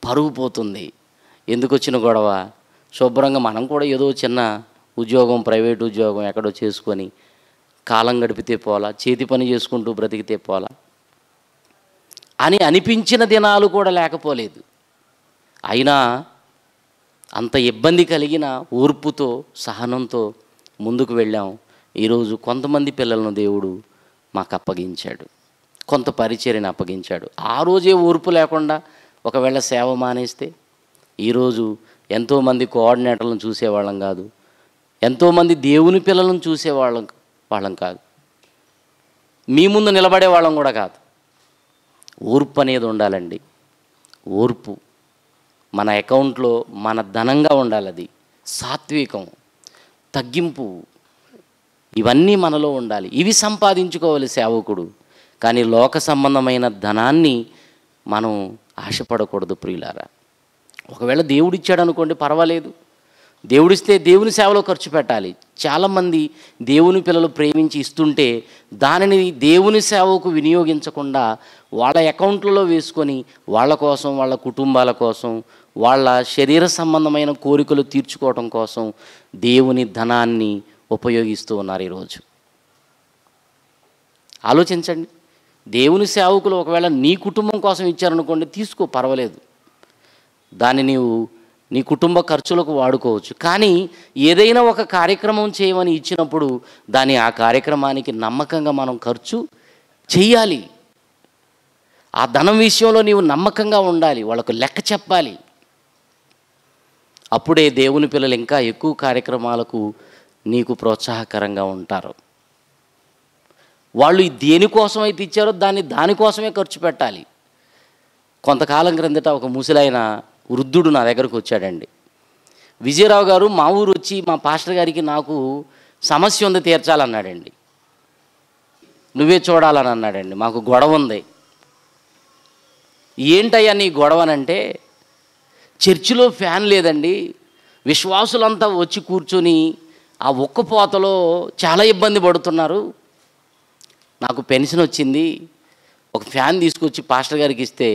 పరువు పోతుంది ఎందుకు వచ్చిన గొడవ శుభ్రంగా మనం కూడా ఏదో చిన్న ఉద్యోగం ప్రైవేట్ ఉద్యోగం ఎక్కడో చేసుకొని కాలం గడిపితే పోలా చేతి పని చేసుకుంటూ బ్రతికితే పోలా అని అనిపించిన దినాలు కూడా లేకపోలేదు అయినా అంత ఇబ్బంది కలిగిన ఓర్పుతో సహనంతో ముందుకు వెళ్ళాం ఈరోజు కొంతమంది పిల్లలను దేవుడు మాకు అప్పగించాడు కొంత పరిచర్ని అప్పగించాడు ఆ రోజే ఓర్పు లేకుండా ఒకవేళ సేవ మానేస్తే ఈరోజు ఎంతోమంది కోఆర్డినేటర్లను చూసేవాళ్ళం కాదు ఎంతోమంది దేవుని పిల్లలను చూసేవాళ్ళం వాళ్ళం కాదు మీ ముందు నిలబడే వాళ్ళం కూడా కాదు ఓర్పు అనేది ఉండాలండి ఓర్పు మన అకౌంట్లో మన ధనంగా ఉండాలి అది సాత్వికం తగ్గింపు ఇవన్నీ మనలో ఉండాలి ఇవి సంపాదించుకోవాలి సేవకుడు కానీ లోక సంబంధమైన ధనాన్ని మనం ఆశపడకూడదు ప్రియులారా ఒకవేళ ఇచ్చాడు అనుకోండి పర్వాలేదు దేవుడిస్తే దేవుని సేవలో ఖర్చు పెట్టాలి చాలామంది దేవుని పిల్లలు ప్రేమించి ఇస్తుంటే దానిని దేవుని సేవకు వినియోగించకుండా వాళ్ళ అకౌంట్లలో వేసుకొని వాళ్ళ కోసం వాళ్ళ కుటుంబాల కోసం వాళ్ళ శరీర సంబంధమైన కోరికలు తీర్చుకోవటం కోసం దేవుని ధనాన్ని ఉపయోగిస్తూ ఉన్నారు ఈరోజు ఆలోచించండి దేవుని సేవకులు ఒకవేళ నీ కుటుంబం కోసం ఇచ్చారనుకోండి తీసుకో పర్వాలేదు దాన్ని నీవు నీ కుటుంబ ఖర్చులకు వాడుకోవచ్చు కానీ ఏదైనా ఒక కార్యక్రమం చేయమని ఇచ్చినప్పుడు దాన్ని ఆ కార్యక్రమానికి నమ్మకంగా మనం ఖర్చు చేయాలి ఆ ధనం విషయంలో నీవు నమ్మకంగా ఉండాలి వాళ్ళకు లెక్క చెప్పాలి అప్పుడే దేవుని పిల్లలు ఇంకా ఎక్కువ కార్యక్రమాలకు నీకు ప్రోత్సాహకరంగా ఉంటారు వాళ్ళు దేనికోసం అయితే ఇచ్చారో దాన్ని దానికోసమే ఖర్చు పెట్టాలి కొంతకాలం క్రిందట ఒక ముసలైన వృద్ధుడు నా దగ్గరకు వచ్చాడండి విజయరావు గారు మా ఊరు వచ్చి మా పాస్టర్ గారికి నాకు సమస్య ఉంది తీర్చాలన్నాడండి నువ్వే చూడాలని అన్నాడండి మాకు గొడవ ఉంది ఏంటయ్యా నీ గొడవనంటే చర్చిలో ఫ్యాన్ లేదండి విశ్వాసులంతా వచ్చి కూర్చొని ఆ ఉక్కపోతలో చాలా ఇబ్బంది పడుతున్నారు నాకు పెన్షన్ వచ్చింది ఒక ఫ్యాన్ తీసుకొచ్చి పాస్టర్ గారికి ఇస్తే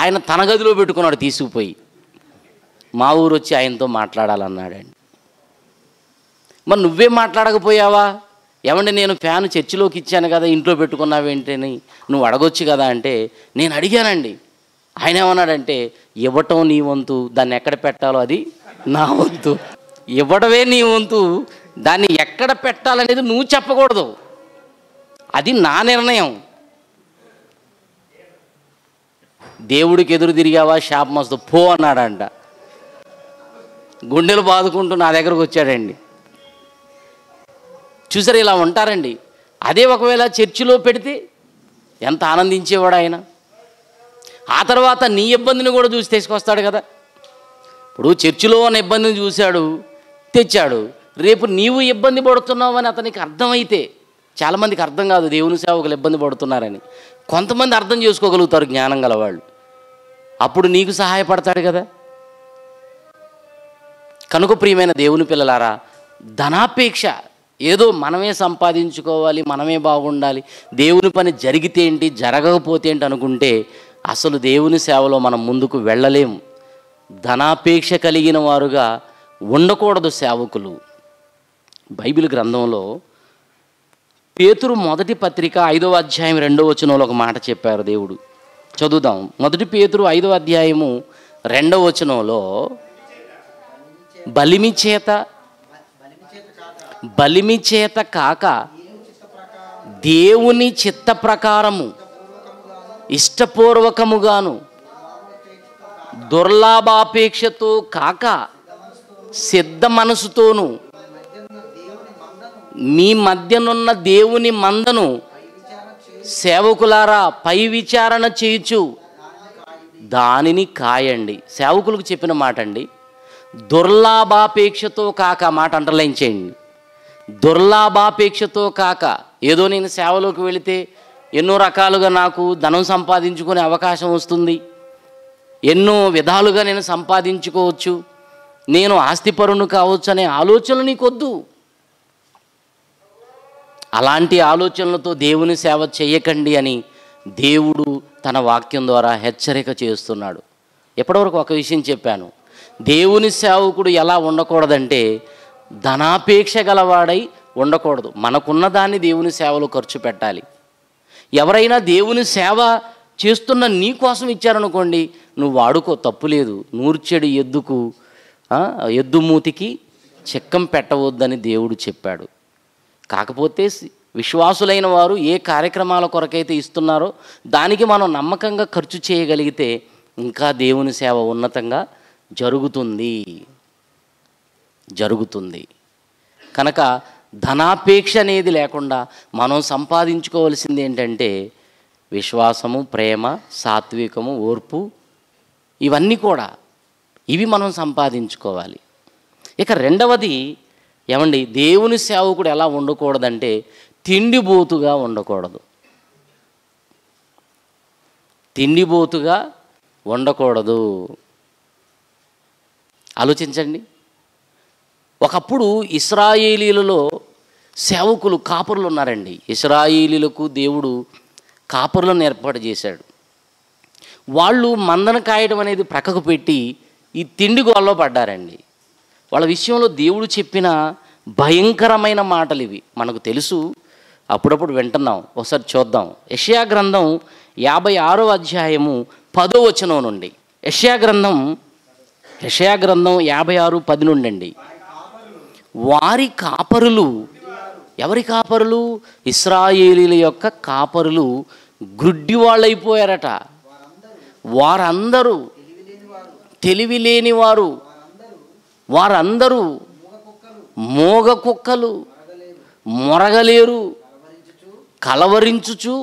ఆయన తన గదిలో పెట్టుకున్నాడు తీసుకుపోయి మా ఊరు వచ్చి ఆయనతో మాట్లాడాలన్నాడండి మరి నువ్వే మాట్లాడకపోయావా ఏమంటే నేను ఫ్యాన్ చర్చిలోకి ఇచ్చాను కదా ఇంట్లో పెట్టుకున్నావేంటని నువ్వు అడగొచ్చు కదా అంటే నేను అడిగానండి ఆయన ఏమన్నాడంటే ఇవ్వటం నీ వంతు దాన్ని ఎక్కడ పెట్టాలో అది నా వంతు ఇవ్వడమే నీ వంతు దాన్ని ఎక్కడ పెట్టాలనేది నువ్వు చెప్పకూడదు అది నా నిర్ణయం దేవుడికి ఎదురు తిరిగావా షాప్ మస్తు పో అన్నాడంట గుండెలు బాదుకుంటూ నా దగ్గరకు వచ్చాడండి చూసారు ఇలా ఉంటారండి అదే ఒకవేళ చర్చిలో పెడితే ఎంత ఆనందించేవాడు ఆయన ఆ తర్వాత నీ ఇబ్బందిని కూడా చూసి తీసుకొస్తాడు కదా ఇప్పుడు చర్చిలో ఉన్న ఇబ్బందిని చూశాడు తెచ్చాడు రేపు నీవు ఇబ్బంది పడుతున్నావు అని అతనికి అర్థమైతే చాలామందికి అర్థం కాదు దేవుని సేవకులు ఇబ్బంది పడుతున్నారని కొంతమంది అర్థం చేసుకోగలుగుతారు జ్ఞానం గలవాళ్ళు అప్పుడు నీకు సహాయపడతాడు కదా కనుక ప్రియమైన దేవుని పిల్లలారా ధనాపేక్ష ఏదో మనమే సంపాదించుకోవాలి మనమే బాగుండాలి దేవుని పని జరిగితే ఏంటి జరగకపోతే ఏంటి అనుకుంటే అసలు దేవుని సేవలో మనం ముందుకు వెళ్ళలేము ధనాపేక్ష కలిగిన వారుగా ఉండకూడదు సేవకులు బైబిల్ గ్రంథంలో పేతురు మొదటి పత్రిక ఐదవ అధ్యాయం రెండవ వచనంలో ఒక మాట చెప్పారు దేవుడు చదువుదాం మొదటి పేతురు ఐదవ అధ్యాయము రెండవ వచనంలో బలిమి చేత బలిమి చేత కాక దేవుని చిత్త ప్రకారము ఇష్టపూర్వకముగాను దుర్లాభాపేక్షతో కాక సిద్ధ మనసుతోనూ మీ మధ్యనున్న దేవుని మందను సేవకులారా పై విచారణ చేయచు దానిని కాయండి సేవకులకు చెప్పిన మాట అండి దుర్లాభాపేక్షతో కాక మాట అండర్లైన్ చేయండి దుర్లాభాపేక్షతో కాక ఏదో నేను సేవలోకి వెళితే ఎన్నో రకాలుగా నాకు ధనం సంపాదించుకునే అవకాశం వస్తుంది ఎన్నో విధాలుగా నేను సంపాదించుకోవచ్చు నేను ఆస్తిపరును కావచ్చు అనే ఆలోచనలు నీకొద్దు అలాంటి ఆలోచనలతో దేవుని సేవ చేయకండి అని దేవుడు తన వాక్యం ద్వారా హెచ్చరిక చేస్తున్నాడు ఎప్పటివరకు ఒక విషయం చెప్పాను దేవుని సేవకుడు ఎలా ఉండకూడదంటే ధనాపేక్ష గలవాడై ఉండకూడదు మనకున్న దాన్ని దేవుని సేవలో ఖర్చు పెట్టాలి ఎవరైనా దేవుని సేవ చేస్తున్న నీ కోసం ఇచ్చారనుకోండి నువ్వు వాడుకో తప్పులేదు నూర్చెడు ఎద్దుకు ఎద్దు మూతికి చెక్కం పెట్టవద్దని దేవుడు చెప్పాడు కాకపోతే విశ్వాసులైన వారు ఏ కార్యక్రమాల కొరకైతే ఇస్తున్నారో దానికి మనం నమ్మకంగా ఖర్చు చేయగలిగితే ఇంకా దేవుని సేవ ఉన్నతంగా జరుగుతుంది జరుగుతుంది కనుక ధనాపేక్ష అనేది లేకుండా మనం సంపాదించుకోవాల్సింది ఏంటంటే విశ్వాసము ప్రేమ సాత్వికము ఓర్పు ఇవన్నీ కూడా ఇవి మనం సంపాదించుకోవాలి ఇక రెండవది ఏమండి దేవుని సేవకుడు ఎలా ఉండకూడదంటే తిండిబోతుగా ఉండకూడదు తిండిబోతుగా ఉండకూడదు ఆలోచించండి ఒకప్పుడు ఇస్రాయేలీలలో సేవకులు కాపరులు ఉన్నారండి ఇస్రాయేలీలకు దేవుడు కాపరులను ఏర్పాటు చేశాడు వాళ్ళు మందన కాయడం అనేది ప్రక్కకు పెట్టి ఈ తిండి గోల్లో పడ్డారండి వాళ్ళ విషయంలో దేవుడు చెప్పిన భయంకరమైన మాటలు ఇవి మనకు తెలుసు అప్పుడప్పుడు వింటున్నాం ఒకసారి చూద్దాం యష్యా గ్రంథం యాభై ఆరో అధ్యాయము పదో వచనం నుండి యష్యా గ్రంథం యషయా గ్రంథం యాభై ఆరు పది నుండి అండి వారి కాపరులు ఎవరి కాపరులు ఇస్రాయేలీల యొక్క కాపరులు గ్రుడ్డి వాళ్ళైపోయారట వారందరూ తెలివి లేని వారు వారందరూ మోగ కుక్కలు మొరగలేరు కలవరించుచు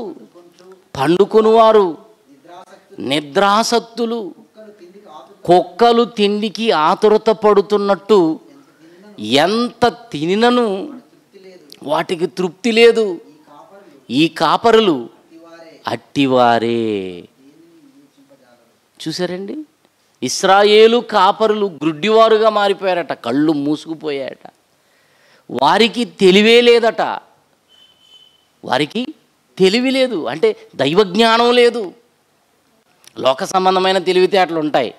పండుకొనివారు నిద్రాసక్తులు కుక్కలు తిండికి ఆతురత పడుతున్నట్టు ఎంత తినను వాటికి తృప్తి లేదు ఈ కాపరులు అట్టివారే చూసారండి ఇస్రాయేలు కాపరులు గ్రుడ్డివారుగా మారిపోయారట కళ్ళు మూసుకుపోయాయట వారికి తెలివే లేదట వారికి తెలివి లేదు అంటే దైవజ్ఞానం లేదు లోక సంబంధమైన తెలివితేటలు ఉంటాయి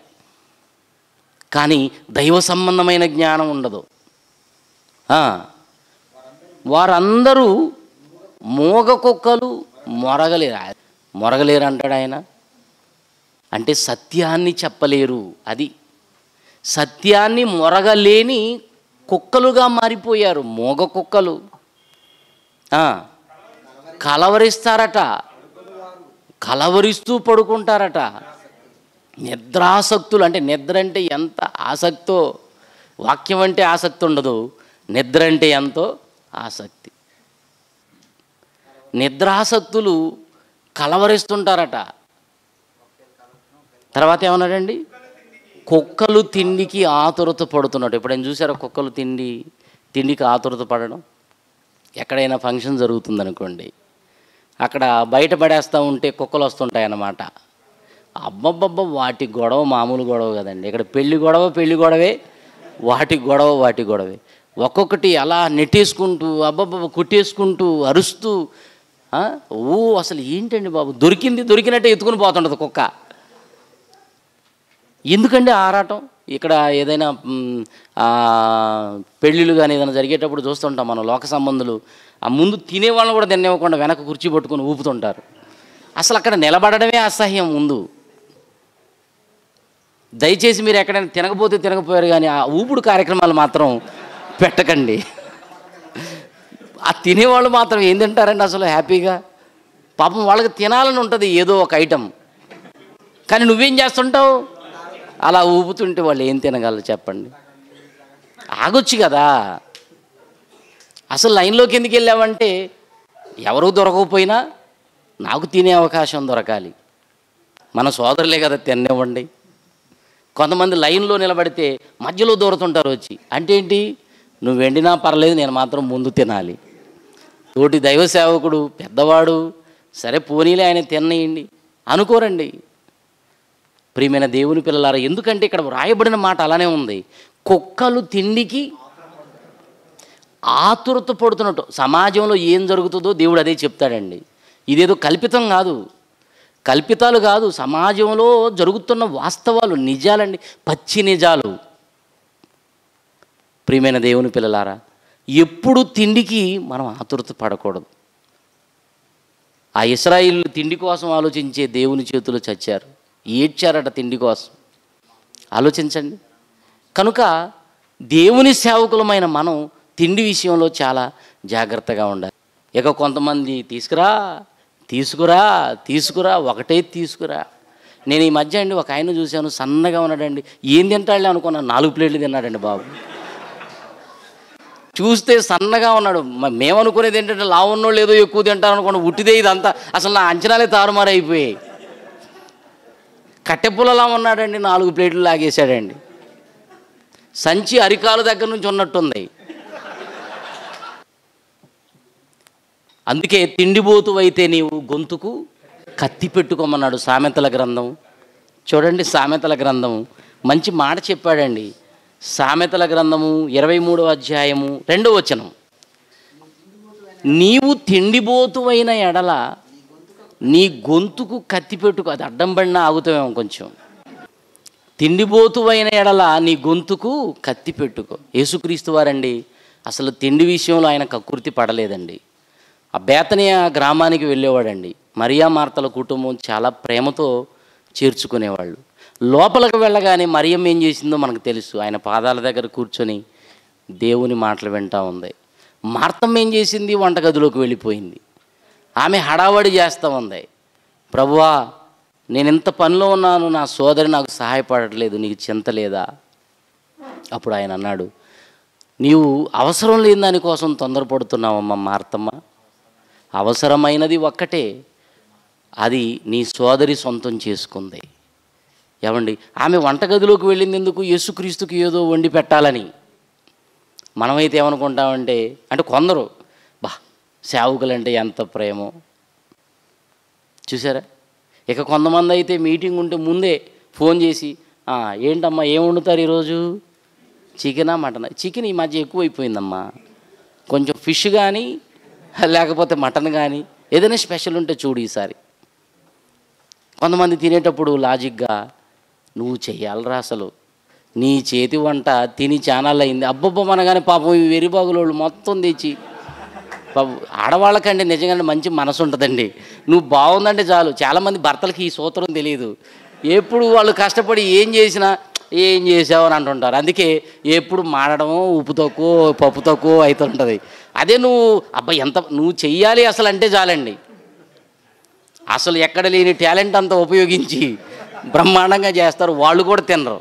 కానీ దైవ సంబంధమైన జ్ఞానం ఉండదు వారందరూ మూగ కుక్కలు మొరగలేరు మొరగలేరు అంటాడు ఆయన అంటే సత్యాన్ని చెప్పలేరు అది సత్యాన్ని మొరగలేని కుక్కలుగా మారిపోయారు మూగ కుక్కలు కలవరిస్తారట కలవరిస్తూ పడుకుంటారట నిద్రాసక్తులు అంటే నిద్ర అంటే ఎంత ఆసక్తో వాక్యం అంటే ఆసక్తి ఉండదు నిద్ర అంటే ఎంతో ఆసక్తి నిద్రాసక్తులు కలవరిస్తుంటారట తర్వాత ఏమన్నాడండి కుక్కలు తిండికి ఆతురత పడుతున్నాడు ఎప్పుడైనా చూసారా కుక్కలు తిండి తిండికి ఆతురత పడడం ఎక్కడైనా ఫంక్షన్ జరుగుతుందనుకోండి అక్కడ బయటపడేస్తూ ఉంటే కుక్కలు వస్తుంటాయన్నమాట అబ్బబ్బబ్బ వాటి గొడవ మామూలు గొడవ కదండి ఇక్కడ పెళ్లి గొడవ పెళ్లి గొడవే వాటి గొడవ వాటి గొడవే ఒక్కొక్కటి అలా నెట్టేసుకుంటూ అబ్బబ్బ కొట్టేసుకుంటూ అరుస్తూ ఓ అసలు ఏంటండి బాబు దొరికింది దొరికినట్టే ఎత్తుకుని పోతుండదు కుక్క ఎందుకండి ఆరాటం ఇక్కడ ఏదైనా పెళ్ళిళ్ళు కానీ ఏదైనా జరిగేటప్పుడు చూస్తుంటాం మనం లోక సంబంధులు ఆ ముందు తినేవాళ్ళని కూడా తినేవ్వకుండా వెనక కుర్చీ పట్టుకొని ఊపుతుంటారు అసలు అక్కడ నిలబడమే అసహ్యం ముందు దయచేసి మీరు ఎక్కడైనా తినకపోతే తినకపోయారు కానీ ఆ ఊపుడు కార్యక్రమాలు మాత్రం పెట్టకండి ఆ తినేవాళ్ళు మాత్రం ఏం తింటారండి అసలు హ్యాపీగా పాపం వాళ్ళకి తినాలని ఉంటుంది ఏదో ఒక ఐటెం కానీ నువ్వేం చేస్తుంటావు అలా ఊపుతుంటే వాళ్ళు ఏం తినగలరు చెప్పండి ఆగొచ్చు కదా అసలు లైన్లోకి ఎందుకు వెళ్ళావంటే ఎవరు దొరకకపోయినా నాకు తినే అవకాశం దొరకాలి మన సోదరులే కదా తినివ్వండి కొంతమంది లైన్లో నిలబడితే మధ్యలో దూరుతుంటారు వచ్చి అంటే ఏంటి నువ్వు వెండినా పర్లేదు నేను మాత్రం ముందు తినాలి తోటి దైవ సేవకుడు పెద్దవాడు సరే పోనీలే ఆయన తినయండి అనుకోరండి ప్రియమైన దేవుని పిల్లలారా ఎందుకంటే ఇక్కడ వ్రాయబడిన మాట అలానే ఉంది కుక్కలు తిండికి ఆతురత పడుతున్నట్టు సమాజంలో ఏం జరుగుతుందో దేవుడు అదే చెప్తాడండి ఇదేదో కల్పితం కాదు కల్పితాలు కాదు సమాజంలో జరుగుతున్న వాస్తవాలు నిజాలండి పచ్చి నిజాలు ప్రియమైన దేవుని పిల్లలారా ఎప్పుడు తిండికి మనం ఆతురత పడకూడదు ఆ ఇస్రాయిల్ తిండి కోసం ఆలోచించే దేవుని చేతులు చచ్చారు ఏడ్చారట తిండి కోసం ఆలోచించండి కనుక దేవుని సేవకులమైన మనం తిండి విషయంలో చాలా జాగ్రత్తగా ఉండాలి ఇక కొంతమంది తీసుకురా తీసుకురా తీసుకురా ఒకటే తీసుకురా నేను ఈ మధ్య అండి ఒక ఆయన చూశాను సన్నగా ఉన్నాడండి ఏం తింటాడులే అనుకున్నాను నాలుగు ప్లేట్లు తిన్నాడండి బాబు చూస్తే సన్నగా ఉన్నాడు మేమనుకునేది ఏంటంటే లావున్నోళ్ళు ఏదో ఎక్కువ తింటారు అనుకోండి ఉట్టిదే ఇదంతా అసలు నా అంచనాలే తారుమారైపోయాయి కట్టెపుల్లలా ఉన్నాడండి నాలుగు ప్లేట్లు లాగేశాడండి సంచి అరికాలు దగ్గర నుంచి ఉన్నట్టుంది అందుకే తిండిబోతువైతే నీవు గొంతుకు కత్తి పెట్టుకోమన్నాడు సామెతల గ్రంథం చూడండి సామెతల గ్రంథము మంచి మాట చెప్పాడండి సామెతల గ్రంథము ఇరవై మూడవ అధ్యాయము రెండవ వచనం నీవు తిండిబోతువైన ఎడల నీ గొంతుకు కత్తి పెట్టుకో అది అడ్డం పడినా ఆగుతామేమో కొంచెం తిండిబోతువైన ఎడల నీ గొంతుకు కత్తి పెట్టుకో యేసుక్రీస్తు వారండి అసలు తిండి విషయంలో ఆయన కకృతి పడలేదండి ఆ బేతనీయ గ్రామానికి వెళ్ళేవాడండి మరియా మార్తల కుటుంబం చాలా ప్రేమతో చేర్చుకునేవాళ్ళు లోపలికి వెళ్ళగానే మరియం ఏం చేసిందో మనకు తెలుసు ఆయన పాదాల దగ్గర కూర్చొని దేవుని మాటలు వింటా ఉంది మార్తం ఏం చేసింది వంటగదిలోకి వెళ్ళిపోయింది ఆమె హడావడి చేస్తూ ఉంది ప్రభువా నేను ఇంత పనిలో ఉన్నాను నా సోదరి నాకు సహాయపడట్లేదు నీకు చింత లేదా అప్పుడు ఆయన అన్నాడు నీవు అవసరం లేని దానికోసం తొందరపడుతున్నావమ్మా మార్తమ్మ అవసరమైనది ఒక్కటే అది నీ సోదరి సొంతం చేసుకుంది ఏమండి ఆమె వంటగదిలోకి వెళ్ళింది ఎందుకు యేసుక్రీస్తుకి ఏదో వండి పెట్టాలని మనమైతే ఏమనుకుంటామంటే అంటే కొందరు బా సేవకులంటే ఎంత ప్రేమో చూసారా ఇక కొంతమంది అయితే మీటింగ్ ఉంటే ముందే ఫోన్ చేసి ఏంటమ్మా ఏం వండుతారు ఈరోజు చికెనా మటనా చికెన్ ఈ మధ్య ఎక్కువైపోయిందమ్మా కొంచెం ఫిష్ కానీ లేకపోతే మటన్ కానీ ఏదైనా స్పెషల్ ఉంటే చూడు ఈసారి కొంతమంది తినేటప్పుడు లాజిక్గా నువ్వు చెయ్యాలరా అసలు నీ చేతి వంట తిని ఛానల్ అయింది అబ్బబ్బో మనగానే పాపం ఈ వెరిబాగులోళ్ళు మొత్తం తెచ్చి బాబు ఆడవాళ్ళకంటే నిజంగానే మంచి మనసు ఉంటుందండి నువ్వు బాగుందంటే చాలు చాలామంది భర్తలకి ఈ సూత్రం తెలియదు ఎప్పుడు వాళ్ళు కష్టపడి ఏం చేసినా ఏం చేసావు అని అంటుంటారు అందుకే ఎప్పుడు మాడడము ఉప్పు తక్కువ పప్పు తక్కువ అవుతుంటుంది అదే నువ్వు అబ్బాయి ఎంత నువ్వు చెయ్యాలి అసలు అంటే చాలండి అసలు ఎక్కడ లేని టాలెంట్ అంతా ఉపయోగించి బ్రహ్మాండంగా చేస్తారు వాళ్ళు కూడా తినరు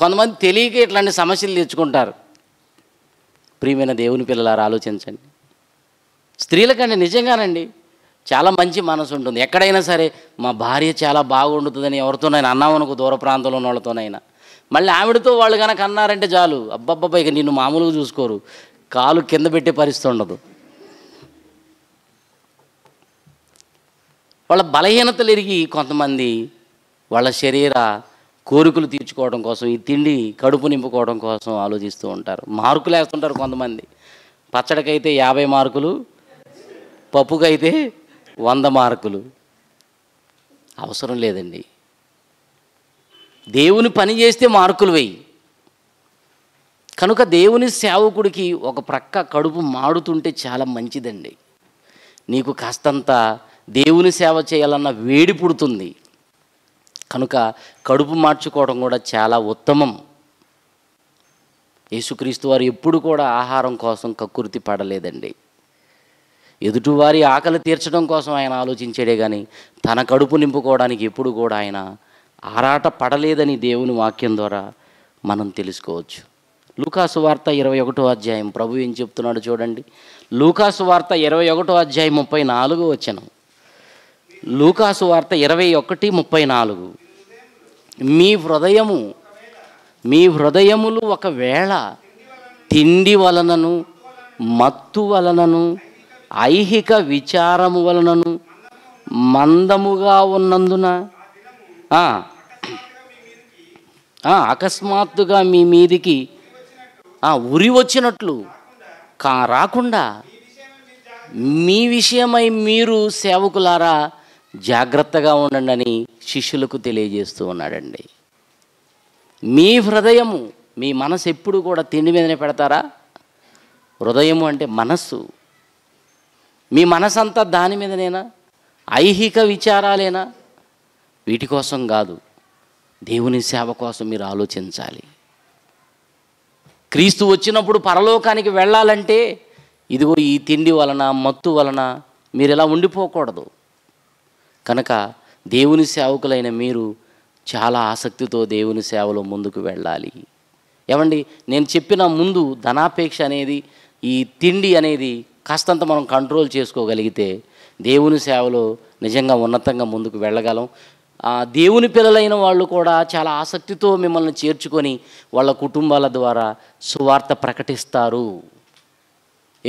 కొంతమంది తెలియక ఇట్లాంటి సమస్యలు తెచ్చుకుంటారు ప్రియమైన దేవుని పిల్లలారు ఆలోచించండి స్త్రీలకండి నిజంగానండి చాలా మంచి మనసు ఉంటుంది ఎక్కడైనా సరే మా భార్య చాలా బాగుండుతుందని ఎవరితోనైనా అన్నామనుకో దూర ప్రాంతంలో ఉన్న వాళ్ళతోనైనా మళ్ళీ ఆవిడతో వాళ్ళు కనుక అన్నారంటే చాలు అబ్బబ్బబ్బ ఇక నిన్ను మామూలుగా చూసుకోరు కాలు కింద పెట్టే పరిస్థితి ఉండదు వాళ్ళ బలహీనతలు ఎరిగి కొంతమంది వాళ్ళ శరీర కోరికలు తీర్చుకోవడం కోసం ఈ తిండి కడుపు నింపుకోవడం కోసం ఆలోచిస్తూ ఉంటారు మార్కులు వేస్తుంటారు కొంతమంది పచ్చడికైతే యాభై మార్కులు పప్పుకైతే వంద మార్కులు అవసరం లేదండి దేవుని పని చేస్తే మార్కులు వేయి కనుక దేవుని సేవకుడికి ఒక ప్రక్క కడుపు మాడుతుంటే చాలా మంచిదండి నీకు కాస్తంత దేవుని సేవ చేయాలన్న వేడి పుడుతుంది కనుక కడుపు మార్చుకోవడం కూడా చాలా ఉత్తమం యేసుక్రీస్తు వారు ఎప్పుడు కూడా ఆహారం కోసం కక్కుర్తి పడలేదండి ఎదుటివారి ఆకలి తీర్చడం కోసం ఆయన ఆలోచించాడే కానీ తన కడుపు నింపుకోవడానికి ఎప్పుడు కూడా ఆయన ఆరాట పడలేదని దేవుని వాక్యం ద్వారా మనం తెలుసుకోవచ్చు లూకాసు వార్త ఇరవై ఒకటో అధ్యాయం ప్రభు ఏం చెప్తున్నాడు చూడండి లూకాసు వార్త ఇరవై ఒకటో అధ్యాయం ముప్పై నాలుగు వచ్చిన లూకాసు వార్త ఇరవై ఒకటి ముప్పై నాలుగు మీ హృదయము మీ హృదయములు ఒకవేళ తిండి వలనను మత్తు వలనను ఐహిక విచారము వలనను మందముగా ఉన్నందున అకస్మాత్తుగా మీ మీదికి ఉరి వచ్చినట్లు కా రాకుండా మీ విషయమై మీరు సేవకులారా జాగ్రత్తగా ఉండండి అని శిష్యులకు తెలియజేస్తూ ఉన్నాడండి మీ హృదయము మీ మనసు ఎప్పుడు కూడా తిండి మీదనే పెడతారా హృదయము అంటే మనస్సు మీ మనసంతా దాని మీదనేనా ఐహిక విచారాలేనా వీటి కోసం కాదు దేవుని సేవ కోసం మీరు ఆలోచించాలి క్రీస్తు వచ్చినప్పుడు పరలోకానికి వెళ్ళాలంటే ఇదిగో ఈ తిండి వలన మత్తు వలన మీరు ఇలా ఉండిపోకూడదు కనుక దేవుని సేవకులైన మీరు చాలా ఆసక్తితో దేవుని సేవలో ముందుకు వెళ్ళాలి ఏమండి నేను చెప్పిన ముందు ధనాపేక్ష అనేది ఈ తిండి అనేది కాస్తంత మనం కంట్రోల్ చేసుకోగలిగితే దేవుని సేవలో నిజంగా ఉన్నతంగా ముందుకు వెళ్ళగలం దేవుని పిల్లలైన వాళ్ళు కూడా చాలా ఆసక్తితో మిమ్మల్ని చేర్చుకొని వాళ్ళ కుటుంబాల ద్వారా సువార్త ప్రకటిస్తారు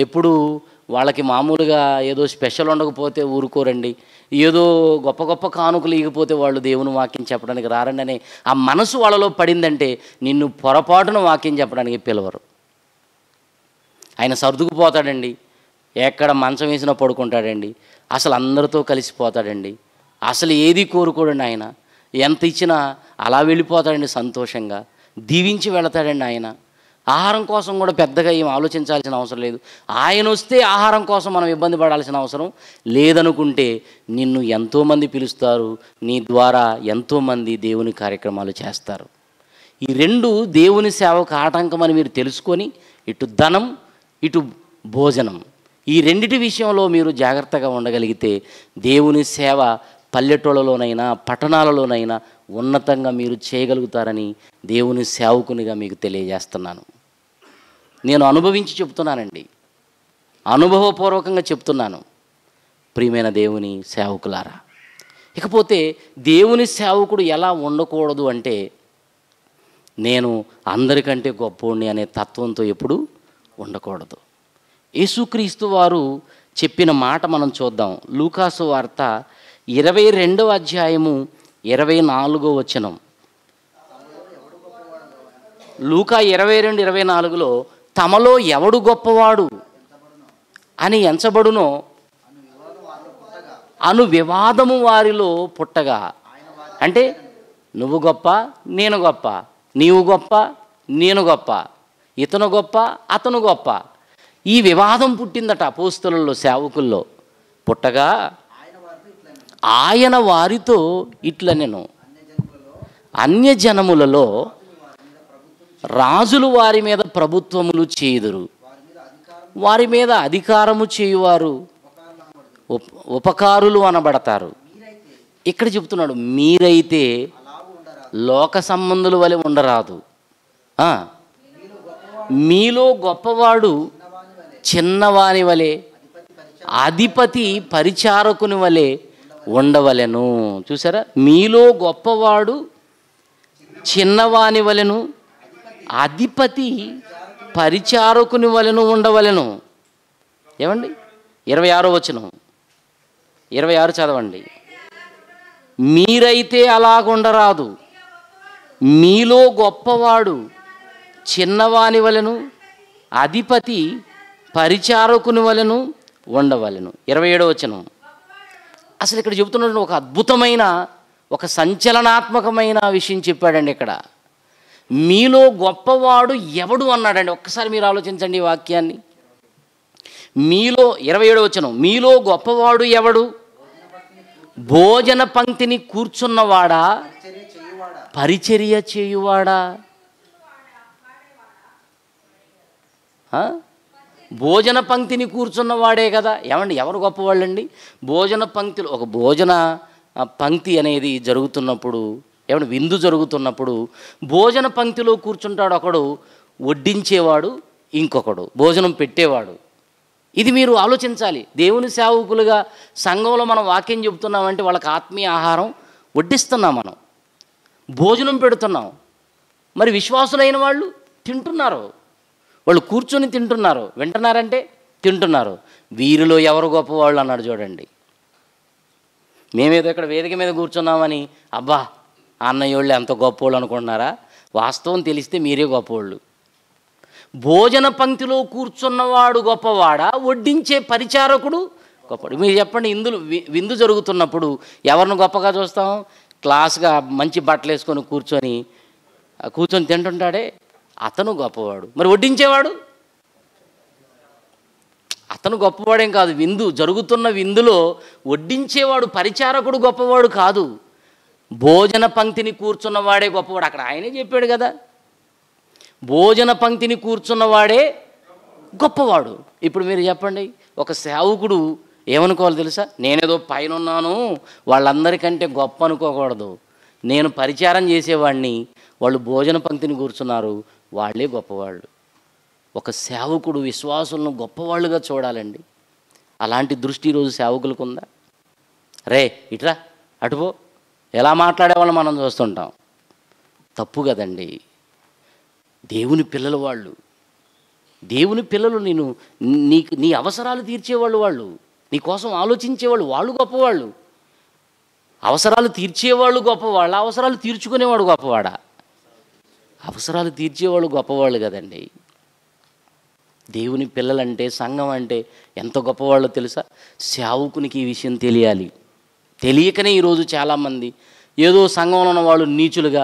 ఎప్పుడు వాళ్ళకి మామూలుగా ఏదో స్పెషల్ ఉండకపోతే ఊరుకోరండి ఏదో గొప్ప గొప్ప కానుకలు ఇగిపోతే వాళ్ళు దేవుని వాక్యం చెప్పడానికి రారండి అనే ఆ మనసు వాళ్ళలో పడిందంటే నిన్ను పొరపాటున వాక్యం చెప్పడానికి పిలవరు ఆయన సర్దుకుపోతాడండి ఎక్కడ మంచం వేసినా పడుకుంటాడండి అసలు అందరితో కలిసిపోతాడండి అసలు ఏది కోరుకోడండి ఆయన ఎంత ఇచ్చినా అలా వెళ్ళిపోతాడండి సంతోషంగా దీవించి వెళతాడండి ఆయన ఆహారం కోసం కూడా పెద్దగా ఏం ఆలోచించాల్సిన అవసరం లేదు ఆయన వస్తే ఆహారం కోసం మనం ఇబ్బంది పడాల్సిన అవసరం లేదనుకుంటే నిన్ను ఎంతోమంది పిలుస్తారు నీ ద్వారా ఎంతోమంది దేవుని కార్యక్రమాలు చేస్తారు ఈ రెండు దేవుని సేవకు ఆటంకం అని మీరు తెలుసుకొని ఇటు ధనం ఇటు భోజనం ఈ రెండిటి విషయంలో మీరు జాగ్రత్తగా ఉండగలిగితే దేవుని సేవ పల్లెటూళ్ళలోనైనా పట్టణాలలోనైనా ఉన్నతంగా మీరు చేయగలుగుతారని దేవుని సేవకునిగా మీకు తెలియజేస్తున్నాను నేను అనుభవించి చెప్తున్నానండి అనుభవపూర్వకంగా చెప్తున్నాను ప్రియమైన దేవుని సేవకులారా ఇకపోతే దేవుని సేవకుడు ఎలా ఉండకూడదు అంటే నేను అందరికంటే గొప్పోడిని అనే తత్వంతో ఎప్పుడు ఉండకూడదు యేసుక్రీస్తు వారు చెప్పిన మాట మనం చూద్దాం లూకాసు వార్త ఇరవై రెండవ అధ్యాయము ఇరవై నాలుగో వచనం లూకా ఇరవై రెండు ఇరవై నాలుగులో తమలో ఎవడు గొప్పవాడు అని ఎంచబడునో అను వివాదము వారిలో పుట్టగా అంటే నువ్వు గొప్ప నేను గొప్ప నీవు గొప్ప నేను గొప్ప ఇతను గొప్ప అతను గొప్ప ఈ వివాదం పుట్టిందట అపోస్తులలో సేవకుల్లో పుట్టగా ఆయన వారితో ఇట్ల నేను అన్యజనములలో రాజులు వారి మీద ప్రభుత్వములు చేయుదురు వారి మీద అధికారము చేయువారు ఉపకారులు అనబడతారు ఇక్కడ చెప్తున్నాడు మీరైతే లోక సంబంధుల వలె ఉండరాదు మీలో గొప్పవాడు చిన్నవాని వలె అధిపతి పరిచారకుని వలె ఉండవలెను చూసారా మీలో గొప్పవాడు చిన్నవాని వలెను అధిపతి పరిచారకుని వలెను ఉండవలెను ఏమండి ఇరవై ఆరో వచనం ఇరవై ఆరు చదవండి మీరైతే అలాగుండరాదు మీలో గొప్పవాడు చిన్నవాని వలెను అధిపతి పరిచారకుని వలను ఉండవలను ఇరవై ఏడో వచనం అసలు ఇక్కడ చెబుతున్న ఒక అద్భుతమైన ఒక సంచలనాత్మకమైన విషయం చెప్పాడండి ఇక్కడ మీలో గొప్పవాడు ఎవడు అన్నాడండి ఒక్కసారి మీరు ఆలోచించండి ఈ వాక్యాన్ని మీలో ఇరవై ఏడో వచనం మీలో గొప్పవాడు ఎవడు భోజన పంక్తిని కూర్చున్నవాడా పరిచర్య చేయువాడా భోజన పంక్తిని కూర్చున్నవాడే కదా ఏమండి ఎవరు గొప్పవాళ్ళండి భోజన పంక్తులు ఒక భోజన పంక్తి అనేది జరుగుతున్నప్పుడు ఏమన్నా విందు జరుగుతున్నప్పుడు భోజన పంక్తిలో కూర్చుంటాడు ఒకడు వడ్డించేవాడు ఇంకొకడు భోజనం పెట్టేవాడు ఇది మీరు ఆలోచించాలి దేవుని సేవకులుగా సంఘంలో మనం వాక్యం చెబుతున్నామంటే వాళ్ళకి ఆత్మీయ ఆహారం వడ్డిస్తున్నాం మనం భోజనం పెడుతున్నాం మరి విశ్వాసులైన వాళ్ళు తింటున్నారు వాళ్ళు కూర్చొని తింటున్నారు వింటున్నారంటే తింటున్నారు వీరిలో ఎవరు గొప్పవాళ్ళు అన్నాడు చూడండి మేమేదో ఇక్కడ వేదిక మీద కూర్చున్నామని అబ్బా అన్నయ్యోళ్ళు ఎంత గొప్పవాళ్ళు అనుకుంటున్నారా వాస్తవం తెలిస్తే మీరే గొప్పవాళ్ళు భోజన పంక్తిలో కూర్చున్నవాడు గొప్పవాడా వడ్డించే పరిచారకుడు గొప్పడు మీరు చెప్పండి ఇందులో విందు జరుగుతున్నప్పుడు ఎవరిని గొప్పగా చూస్తాం క్లాస్గా మంచి బట్టలు వేసుకొని కూర్చొని కూర్చొని తింటుంటాడే అతను గొప్పవాడు మరి వడ్డించేవాడు అతను గొప్పవాడేం కాదు విందు జరుగుతున్న విందులో వడ్డించేవాడు పరిచారకుడు గొప్పవాడు కాదు భోజన పంక్తిని కూర్చున్నవాడే గొప్పవాడు అక్కడ ఆయనే చెప్పాడు కదా భోజన పంక్తిని కూర్చున్నవాడే గొప్పవాడు ఇప్పుడు మీరు చెప్పండి ఒక సేవకుడు ఏమనుకోవాలి తెలుసా నేనేదో పైన ఉన్నాను వాళ్ళందరికంటే గొప్ప అనుకోకూడదు నేను పరిచారం చేసేవాడిని వాళ్ళు భోజన పంక్తిని కూర్చున్నారు వాళ్ళే గొప్పవాళ్ళు ఒక సేవకుడు విశ్వాసులను గొప్పవాళ్ళుగా చూడాలండి అలాంటి దృష్టి ఈరోజు సేవకులకు ఉందా రే ఇట్రా అటుపో ఎలా మాట్లాడేవాళ్ళు మనం చూస్తుంటాం తప్పు కదండి దేవుని పిల్లలు వాళ్ళు దేవుని పిల్లలు నేను నీకు నీ అవసరాలు తీర్చేవాళ్ళు వాళ్ళు నీ కోసం ఆలోచించేవాళ్ళు వాళ్ళు గొప్పవాళ్ళు అవసరాలు తీర్చేవాళ్ళు గొప్పవాళ్ళ అవసరాలు తీర్చుకునేవాడు గొప్పవాడా అవసరాలు తీర్చేవాళ్ళు గొప్పవాళ్ళు కదండి దేవుని పిల్లలంటే సంఘం అంటే ఎంత గొప్పవాళ్ళో తెలుసా సేవకునికి ఈ విషయం తెలియాలి తెలియకనే ఈరోజు చాలామంది ఏదో సంఘంలో ఉన్న వాళ్ళు నీచులుగా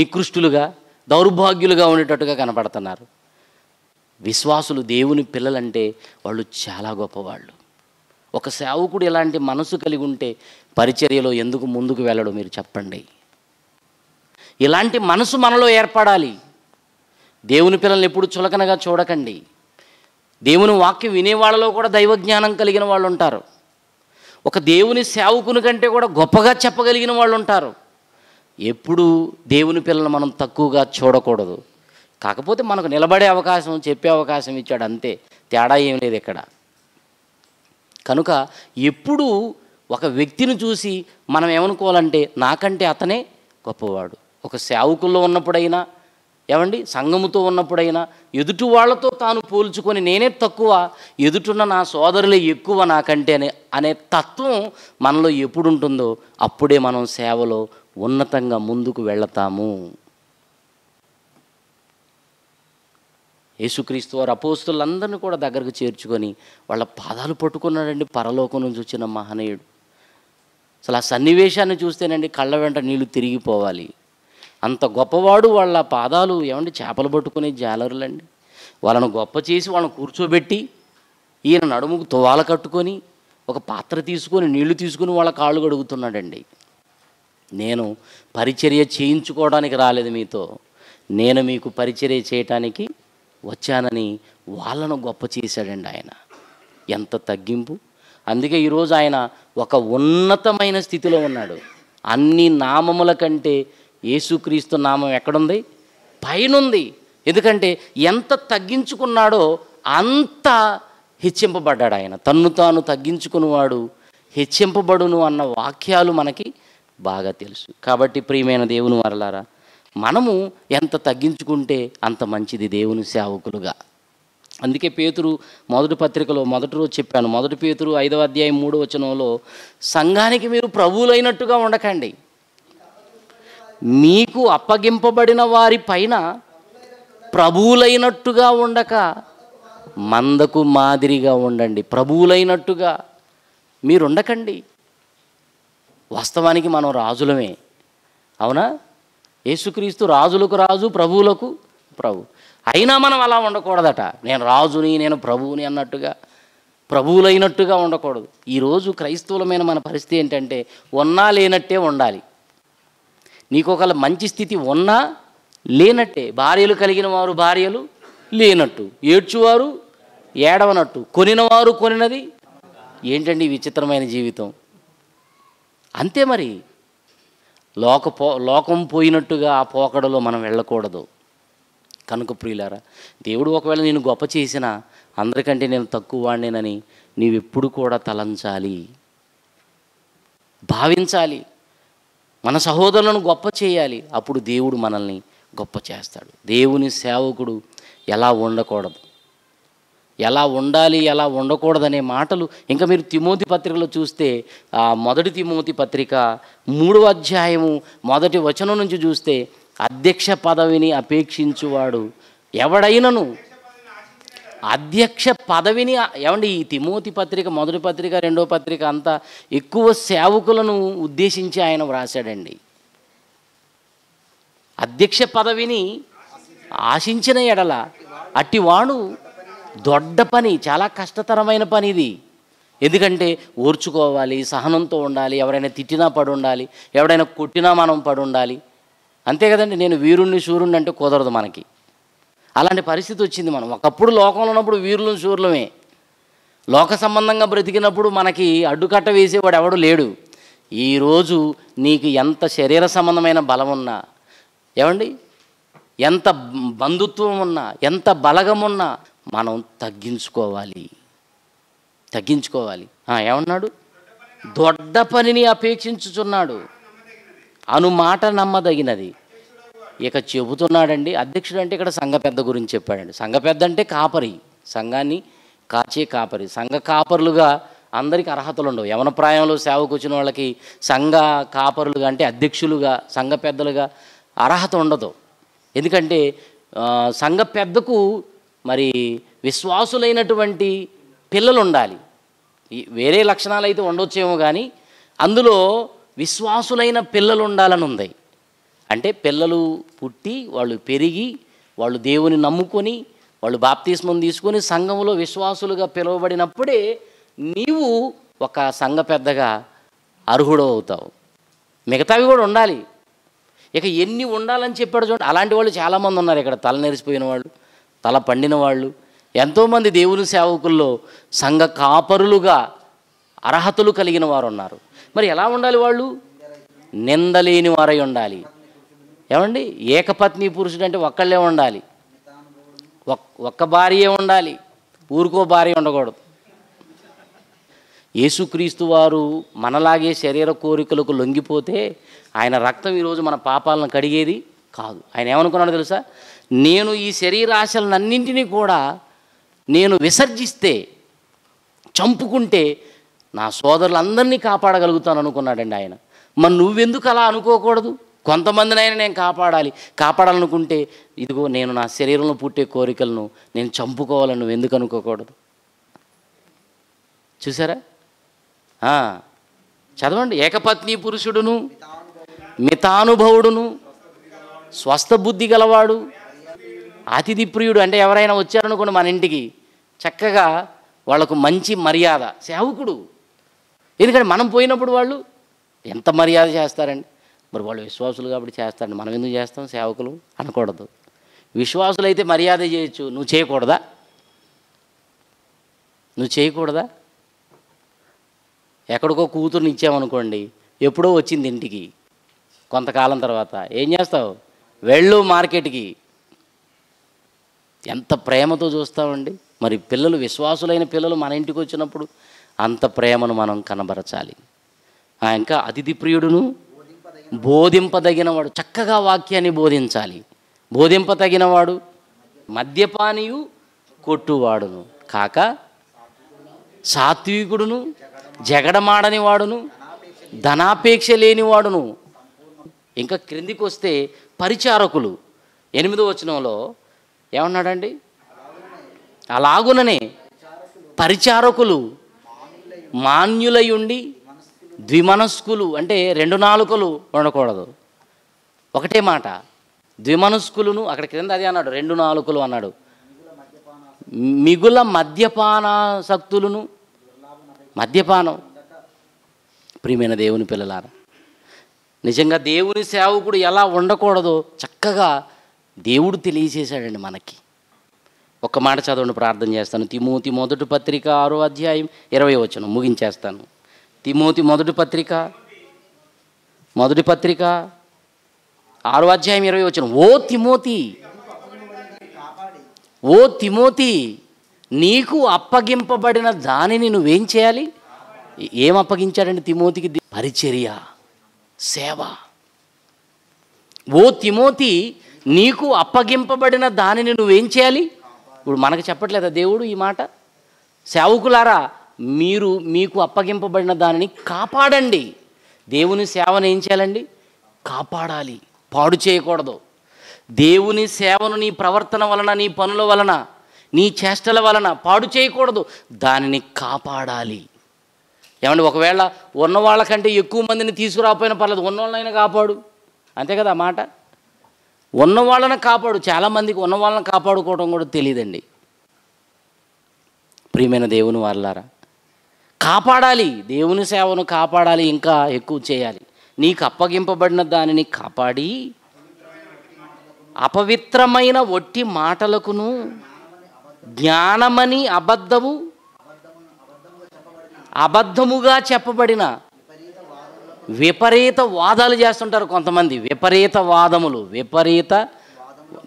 నికృష్టులుగా దౌర్భాగ్యులుగా ఉండేటట్టుగా కనపడుతున్నారు విశ్వాసులు దేవుని పిల్లలంటే వాళ్ళు చాలా గొప్పవాళ్ళు ఒక సేవకుడు ఇలాంటి మనసు కలిగి ఉంటే పరిచర్యలో ఎందుకు ముందుకు వెళ్ళడం మీరు చెప్పండి ఇలాంటి మనసు మనలో ఏర్పడాలి దేవుని పిల్లల్ని ఎప్పుడు చులకనగా చూడకండి దేవుని వాక్యం వినేవాళ్ళలో కూడా దైవజ్ఞానం కలిగిన వాళ్ళు ఉంటారు ఒక దేవుని సేవకుని కంటే కూడా గొప్పగా చెప్పగలిగిన వాళ్ళు ఉంటారు ఎప్పుడు దేవుని పిల్లలు మనం తక్కువగా చూడకూడదు కాకపోతే మనకు నిలబడే అవకాశం చెప్పే అవకాశం ఇచ్చాడు అంతే తేడా ఏం లేదు ఇక్కడ కనుక ఎప్పుడు ఒక వ్యక్తిని చూసి మనం ఏమనుకోవాలంటే నాకంటే అతనే గొప్పవాడు ఒక సేవకుల్లో ఉన్నప్పుడైనా ఏమండి సంఘముతో ఉన్నప్పుడైనా ఎదుటి వాళ్లతో తాను పోల్చుకొని నేనే తక్కువ ఎదుటున్న నా సోదరులే ఎక్కువ నాకంటే అనే అనే తత్వం మనలో ఎప్పుడు ఉంటుందో అప్పుడే మనం సేవలో ఉన్నతంగా ముందుకు వెళతాము యేసుక్రీస్తు వారు అపోస్తులందరినీ కూడా దగ్గరకు చేర్చుకొని వాళ్ళ పాదాలు పట్టుకున్నాడండి పరలోకం నుంచి వచ్చిన మహనీయుడు అసలు ఆ సన్నివేశాన్ని చూస్తేనండి కళ్ళ వెంట నీళ్ళు తిరిగిపోవాలి అంత గొప్పవాడు వాళ్ళ పాదాలు ఏమండి చేపలు పట్టుకునే జాలరులండి వాళ్ళను గొప్ప చేసి వాళ్ళని కూర్చోబెట్టి ఈయన నడుముకు తువాల కట్టుకొని ఒక పాత్ర తీసుకొని నీళ్లు తీసుకుని వాళ్ళ కాళ్ళు కడుగుతున్నాడండి నేను పరిచర్య చేయించుకోవడానికి రాలేదు మీతో నేను మీకు పరిచర్య చేయటానికి వచ్చానని వాళ్ళను గొప్ప చేశాడండి ఆయన ఎంత తగ్గింపు అందుకే ఈరోజు ఆయన ఒక ఉన్నతమైన స్థితిలో ఉన్నాడు అన్ని నామముల కంటే యేసుక్రీస్తు నామం ఎక్కడుంది పైనుంది ఎందుకంటే ఎంత తగ్గించుకున్నాడో అంత హెచ్చింపబడ్డాడు ఆయన తన్ను తాను తగ్గించుకునివాడు హెచ్చింపబడును అన్న వాక్యాలు మనకి బాగా తెలుసు కాబట్టి ప్రియమైన దేవుని వరలారా మనము ఎంత తగ్గించుకుంటే అంత మంచిది దేవుని సేవకులుగా అందుకే పేతురు మొదటి పత్రికలో మొదటి రోజు చెప్పాను మొదటి పేతురు ఐదవ అధ్యాయం మూడవచనంలో వచనంలో సంఘానికి మీరు ప్రభువులైనట్టుగా ఉండకండి మీకు అప్పగింపబడిన వారి పైన ప్రభువులైనట్టుగా ఉండక మందకు మాదిరిగా ఉండండి ప్రభువులైనట్టుగా మీరు ఉండకండి వాస్తవానికి మనం రాజులమే అవునా యేసుక్రీస్తు రాజులకు రాజు ప్రభువులకు ప్రభు అయినా మనం అలా ఉండకూడదట నేను రాజుని నేను ప్రభువుని అన్నట్టుగా ప్రభువులైనట్టుగా ఉండకూడదు ఈరోజు క్రైస్తవులమైన మన పరిస్థితి ఏంటంటే ఉన్నా లేనట్టే ఉండాలి నీకు ఒకవేళ మంచి స్థితి ఉన్నా లేనట్టే భార్యలు కలిగిన వారు భార్యలు లేనట్టు ఏడ్చువారు ఏడవనట్టు కొనినవారు కొనినది ఏంటండి విచిత్రమైన జీవితం అంతే మరి లోక పో లోకం పోయినట్టుగా ఆ పోకడలో మనం వెళ్ళకూడదు కనుక ప్రియులారా దేవుడు ఒకవేళ నేను గొప్ప చేసినా అందరికంటే నేను తక్కువ వాడినేనని నీవెప్పుడు కూడా తలంచాలి భావించాలి మన సహోదరులను గొప్ప చేయాలి అప్పుడు దేవుడు మనల్ని గొప్ప చేస్తాడు దేవుని సేవకుడు ఎలా ఉండకూడదు ఎలా ఉండాలి ఎలా ఉండకూడదనే మాటలు ఇంకా మీరు తిమోతి పత్రికలో చూస్తే మొదటి తిమోతి పత్రిక మూడవ అధ్యాయము మొదటి వచనం నుంచి చూస్తే అధ్యక్ష పదవిని అపేక్షించువాడు ఎవడైనను అధ్యక్ష పదవిని ఏమండి ఈ తిమోతి పత్రిక మొదటి పత్రిక రెండో పత్రిక అంతా ఎక్కువ సేవకులను ఉద్దేశించి ఆయన వ్రాసాడండి అధ్యక్ష పదవిని ఆశించిన ఎడల అట్టివాడు దొడ్డ పని చాలా కష్టతరమైన పని ఇది ఎందుకంటే ఓర్చుకోవాలి సహనంతో ఉండాలి ఎవరైనా తిట్టినా పడి ఉండాలి ఎవడైనా కొట్టినా మనం పడి ఉండాలి అంతే కదండి నేను వీరుణ్ణి శూరుణ్ణి అంటే కుదరదు మనకి అలాంటి పరిస్థితి వచ్చింది మనం ఒకప్పుడు లోకంలో ఉన్నప్పుడు వీరులు శూర్లమే లోక సంబంధంగా బ్రతికినప్పుడు మనకి అడ్డుకట్ట వేసేవాడు ఎవడు లేడు ఈరోజు నీకు ఎంత శరీర సంబంధమైన బలం ఉన్నా ఏమండి ఎంత బంధుత్వం ఉన్నా ఎంత బలగం ఉన్నా మనం తగ్గించుకోవాలి తగ్గించుకోవాలి ఏమన్నాడు దొడ్డ పనిని అపేక్షించుచున్నాడు అను మాట నమ్మదగినది ఇక చెబుతున్నాడండి అధ్యక్షుడు అంటే ఇక్కడ సంఘ పెద్ద గురించి చెప్పాడండి సంఘ పెద్ద అంటే కాపరి సంఘాన్ని కాచే కాపరి సంఘ కాపరులుగా అందరికీ అర్హతలు ఉండవు యవన ప్రాయంలో సేవకు వచ్చిన వాళ్ళకి సంఘ కాపరులుగా అంటే అధ్యక్షులుగా సంఘ పెద్దలుగా అర్హత ఉండదు ఎందుకంటే సంఘ పెద్దకు మరి విశ్వాసులైనటువంటి పిల్లలు ఉండాలి వేరే లక్షణాలు అయితే ఉండొచ్చేమో కానీ అందులో విశ్వాసులైన పిల్లలు ఉండాలని ఉంది అంటే పిల్లలు పుట్టి వాళ్ళు పెరిగి వాళ్ళు దేవుని నమ్ముకొని వాళ్ళు బాప్తీస్మం తీసుకొని సంఘంలో విశ్వాసులుగా పిలువబడినప్పుడే నీవు ఒక సంఘ పెద్దగా అర్హుడు అవుతావు మిగతావి కూడా ఉండాలి ఇక ఎన్ని ఉండాలని చెప్పాడు చూడండి అలాంటి వాళ్ళు చాలామంది ఉన్నారు ఇక్కడ తల నెరిసిపోయిన వాళ్ళు తల పండిన వాళ్ళు ఎంతోమంది దేవుని సేవకుల్లో సంఘ కాపరులుగా అర్హతలు కలిగిన వారు ఉన్నారు మరి ఎలా ఉండాలి వాళ్ళు నిందలేని వారై ఉండాలి ఏమండి ఏకపత్ని పురుషుడు అంటే ఒక్కళ్ళే ఉండాలి ఒక్క భార్యే ఉండాలి ఊరుకో భార్య ఉండకూడదు యేసుక్రీస్తు వారు మనలాగే శరీర కోరికలకు లొంగిపోతే ఆయన రక్తం ఈరోజు మన పాపాలను కడిగేది కాదు ఆయన ఏమనుకున్నాడు తెలుసా నేను ఈ శరీరాశలన్నింటినీ కూడా నేను విసర్జిస్తే చంపుకుంటే నా సోదరులందరినీ కాపాడగలుగుతాను అనుకున్నాడండి ఆయన మరి నువ్వెందుకు అలా అనుకోకూడదు కొంతమందినైనా నేను కాపాడాలి కాపాడాలనుకుంటే ఇదిగో నేను నా శరీరంలో పుట్టే కోరికలను నేను చంపుకోవాలని నువ్వు ఎందుకు అనుకోకూడదు చూసారా చదవండి ఏకపత్ని పురుషుడును మితానుభవుడును స్వస్థ బుద్ధి గలవాడు అతిథి ప్రియుడు అంటే ఎవరైనా వచ్చారనుకోండి మన ఇంటికి చక్కగా వాళ్ళకు మంచి మర్యాద సేవకుడు ఎందుకంటే మనం పోయినప్పుడు వాళ్ళు ఎంత మర్యాద చేస్తారండి మరి వాళ్ళు విశ్వాసులు కాబట్టి చేస్తాడు మనం ఎందుకు చేస్తాం సేవకులు అనకూడదు విశ్వాసులు అయితే మర్యాద చేయొచ్చు నువ్వు చేయకూడదా నువ్వు చేయకూడదా ఎక్కడికో కూతురుని ఇచ్చామనుకోండి ఎప్పుడో వచ్చింది ఇంటికి కొంతకాలం తర్వాత ఏం చేస్తావు వెళ్ళు మార్కెట్కి ఎంత ప్రేమతో చూస్తామండి మరి పిల్లలు విశ్వాసులైన పిల్లలు మన ఇంటికి వచ్చినప్పుడు అంత ప్రేమను మనం కనబరచాలి ఇంకా అతిథి ప్రియుడును బోధింపదగినవాడు చక్కగా వాక్యాన్ని బోధించాలి బోధింపదగినవాడు మద్యపానీయు కొట్టువాడును కాక సాత్వికుడును జగడమాడని వాడును ధనాపేక్ష లేనివాడును ఇంకా క్రిందికి వస్తే పరిచారకులు ఎనిమిదో వచనంలో ఏమన్నాడండి అలాగుననే పరిచారకులు మాన్యులయుండి ద్విమనస్కులు అంటే రెండు నాలుకలు ఉండకూడదు ఒకటే మాట ద్విమనస్కులను అక్కడ క్రింద అదే అన్నాడు రెండు నాలుకలు అన్నాడు మిగుల మద్యపానాసక్తులను మద్యపానం ప్రియమైన దేవుని పిల్లలారా నిజంగా దేవుని సేవకుడు ఎలా ఉండకూడదో చక్కగా దేవుడు తెలియజేశాడండి మనకి ఒక మాట చదవండి ప్రార్థన చేస్తాను తిమోతి మొదటి పత్రిక ఆరో అధ్యాయం ఇరవై వచ్చను ముగించేస్తాను తిమోతి మొదటి పత్రిక మొదటి పత్రిక ఆరో అధ్యాయం ఇరవై వచ్చిన ఓ తిమోతి ఓ తిమోతి నీకు అప్పగింపబడిన దానిని నువ్వేం చేయాలి ఏం అప్పగించాడండి తిమోతికి పరిచర్య సేవ ఓ తిమోతి నీకు అప్పగింపబడిన దానిని నువ్వేం చేయాలి ఇప్పుడు మనకు చెప్పట్లేదా దేవుడు ఈ మాట సేవకులారా మీరు మీకు అప్పగింపబడిన దానిని కాపాడండి దేవుని సేవను ఏం చేయాలండి కాపాడాలి పాడు చేయకూడదు దేవుని సేవను నీ ప్రవర్తన వలన నీ పనుల వలన నీ చేష్టల వలన పాడు చేయకూడదు దానిని కాపాడాలి ఏమండి ఒకవేళ ఉన్నవాళ్ళకంటే ఎక్కువ మందిని తీసుకురాకపోయినా పర్లేదు ఉన్న వాళ్ళనైనా కాపాడు అంతే కదా మాట ఉన్నవాళ్ళని కాపాడు చాలామందికి ఉన్నవాళ్ళని కాపాడుకోవడం కూడా తెలియదండి ప్రియమైన దేవుని వాళ్ళారా కాపాడాలి దేవుని సేవను కాపాడాలి ఇంకా ఎక్కువ చేయాలి నీకు అప్పగింపబడిన దానిని కాపాడి అపవిత్రమైన ఒట్టి మాటలకును జ్ఞానమని అబద్ధము అబద్ధముగా చెప్పబడిన విపరీత వాదాలు చేస్తుంటారు కొంతమంది విపరీత వాదములు విపరీత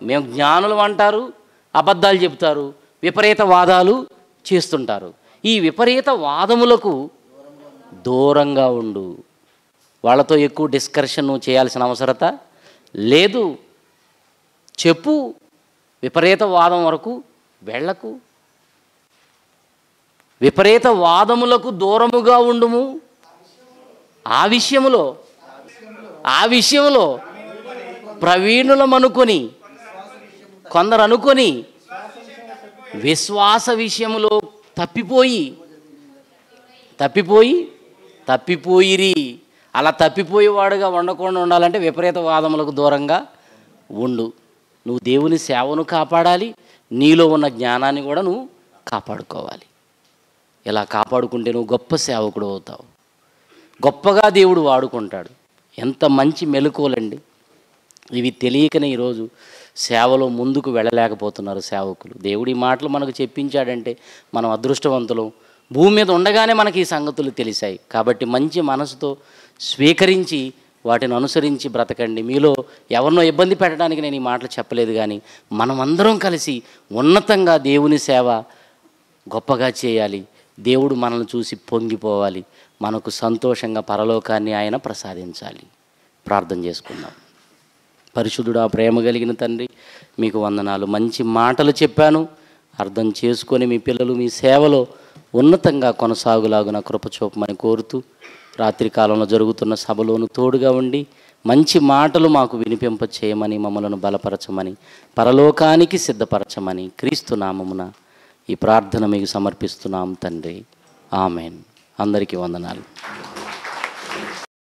మేము జ్ఞానులు అంటారు అబద్ధాలు చెప్తారు విపరీత వాదాలు చేస్తుంటారు ఈ విపరీత వాదములకు దూరంగా ఉండు వాళ్ళతో ఎక్కువ డిస్కషన్ చేయాల్సిన అవసరత లేదు చెప్పు విపరీత వాదం వరకు వెళ్ళకు విపరీత వాదములకు దూరముగా ఉండుము ఆ విషయములో ఆ విషయంలో ప్రవీణులమనుకొని కొందరు అనుకొని విశ్వాస విషయంలో తప్పిపోయి తప్పిపోయి తప్పిపోయిరి అలా తప్పిపోయేవాడుగా ఉండకుండా ఉండాలంటే విపరీత వాదములకు దూరంగా ఉండు నువ్వు దేవుని సేవను కాపాడాలి నీలో ఉన్న జ్ఞానాన్ని కూడా నువ్వు కాపాడుకోవాలి ఇలా కాపాడుకుంటే నువ్వు గొప్ప సేవకుడు అవుతావు గొప్పగా దేవుడు వాడుకుంటాడు ఎంత మంచి మెలకువలండి ఇవి తెలియకనే ఈరోజు సేవలో ముందుకు వెళ్ళలేకపోతున్నారు సేవకులు దేవుడి మాటలు మనకు చెప్పించాడంటే మనం అదృష్టవంతులు భూమి మీద ఉండగానే మనకి ఈ సంగతులు తెలిసాయి కాబట్టి మంచి మనసుతో స్వీకరించి వాటిని అనుసరించి బ్రతకండి మీలో ఎవరినో ఇబ్బంది పెట్టడానికి నేను ఈ మాటలు చెప్పలేదు కానీ మనమందరం కలిసి ఉన్నతంగా దేవుని సేవ గొప్పగా చేయాలి దేవుడు మనల్ని చూసి పొంగిపోవాలి మనకు సంతోషంగా పరలోకాన్ని ఆయన ప్రసాదించాలి ప్రార్థన చేసుకుందాం ఆ ప్రేమ కలిగిన తండ్రి మీకు వందనాలు మంచి మాటలు చెప్పాను అర్థం చేసుకొని మీ పిల్లలు మీ సేవలో ఉన్నతంగా కొనసాగులాగున కృపచూపమని కోరుతూ రాత్రి కాలంలో జరుగుతున్న సభలోను తోడుగా ఉండి మంచి మాటలు మాకు వినిపింప చేయమని మమ్మలను బలపరచమని పరలోకానికి సిద్ధపరచమని క్రీస్తు నామమున ఈ ప్రార్థన మీకు సమర్పిస్తున్నాం తండ్రి ఆమెన్ అందరికీ వందనాలు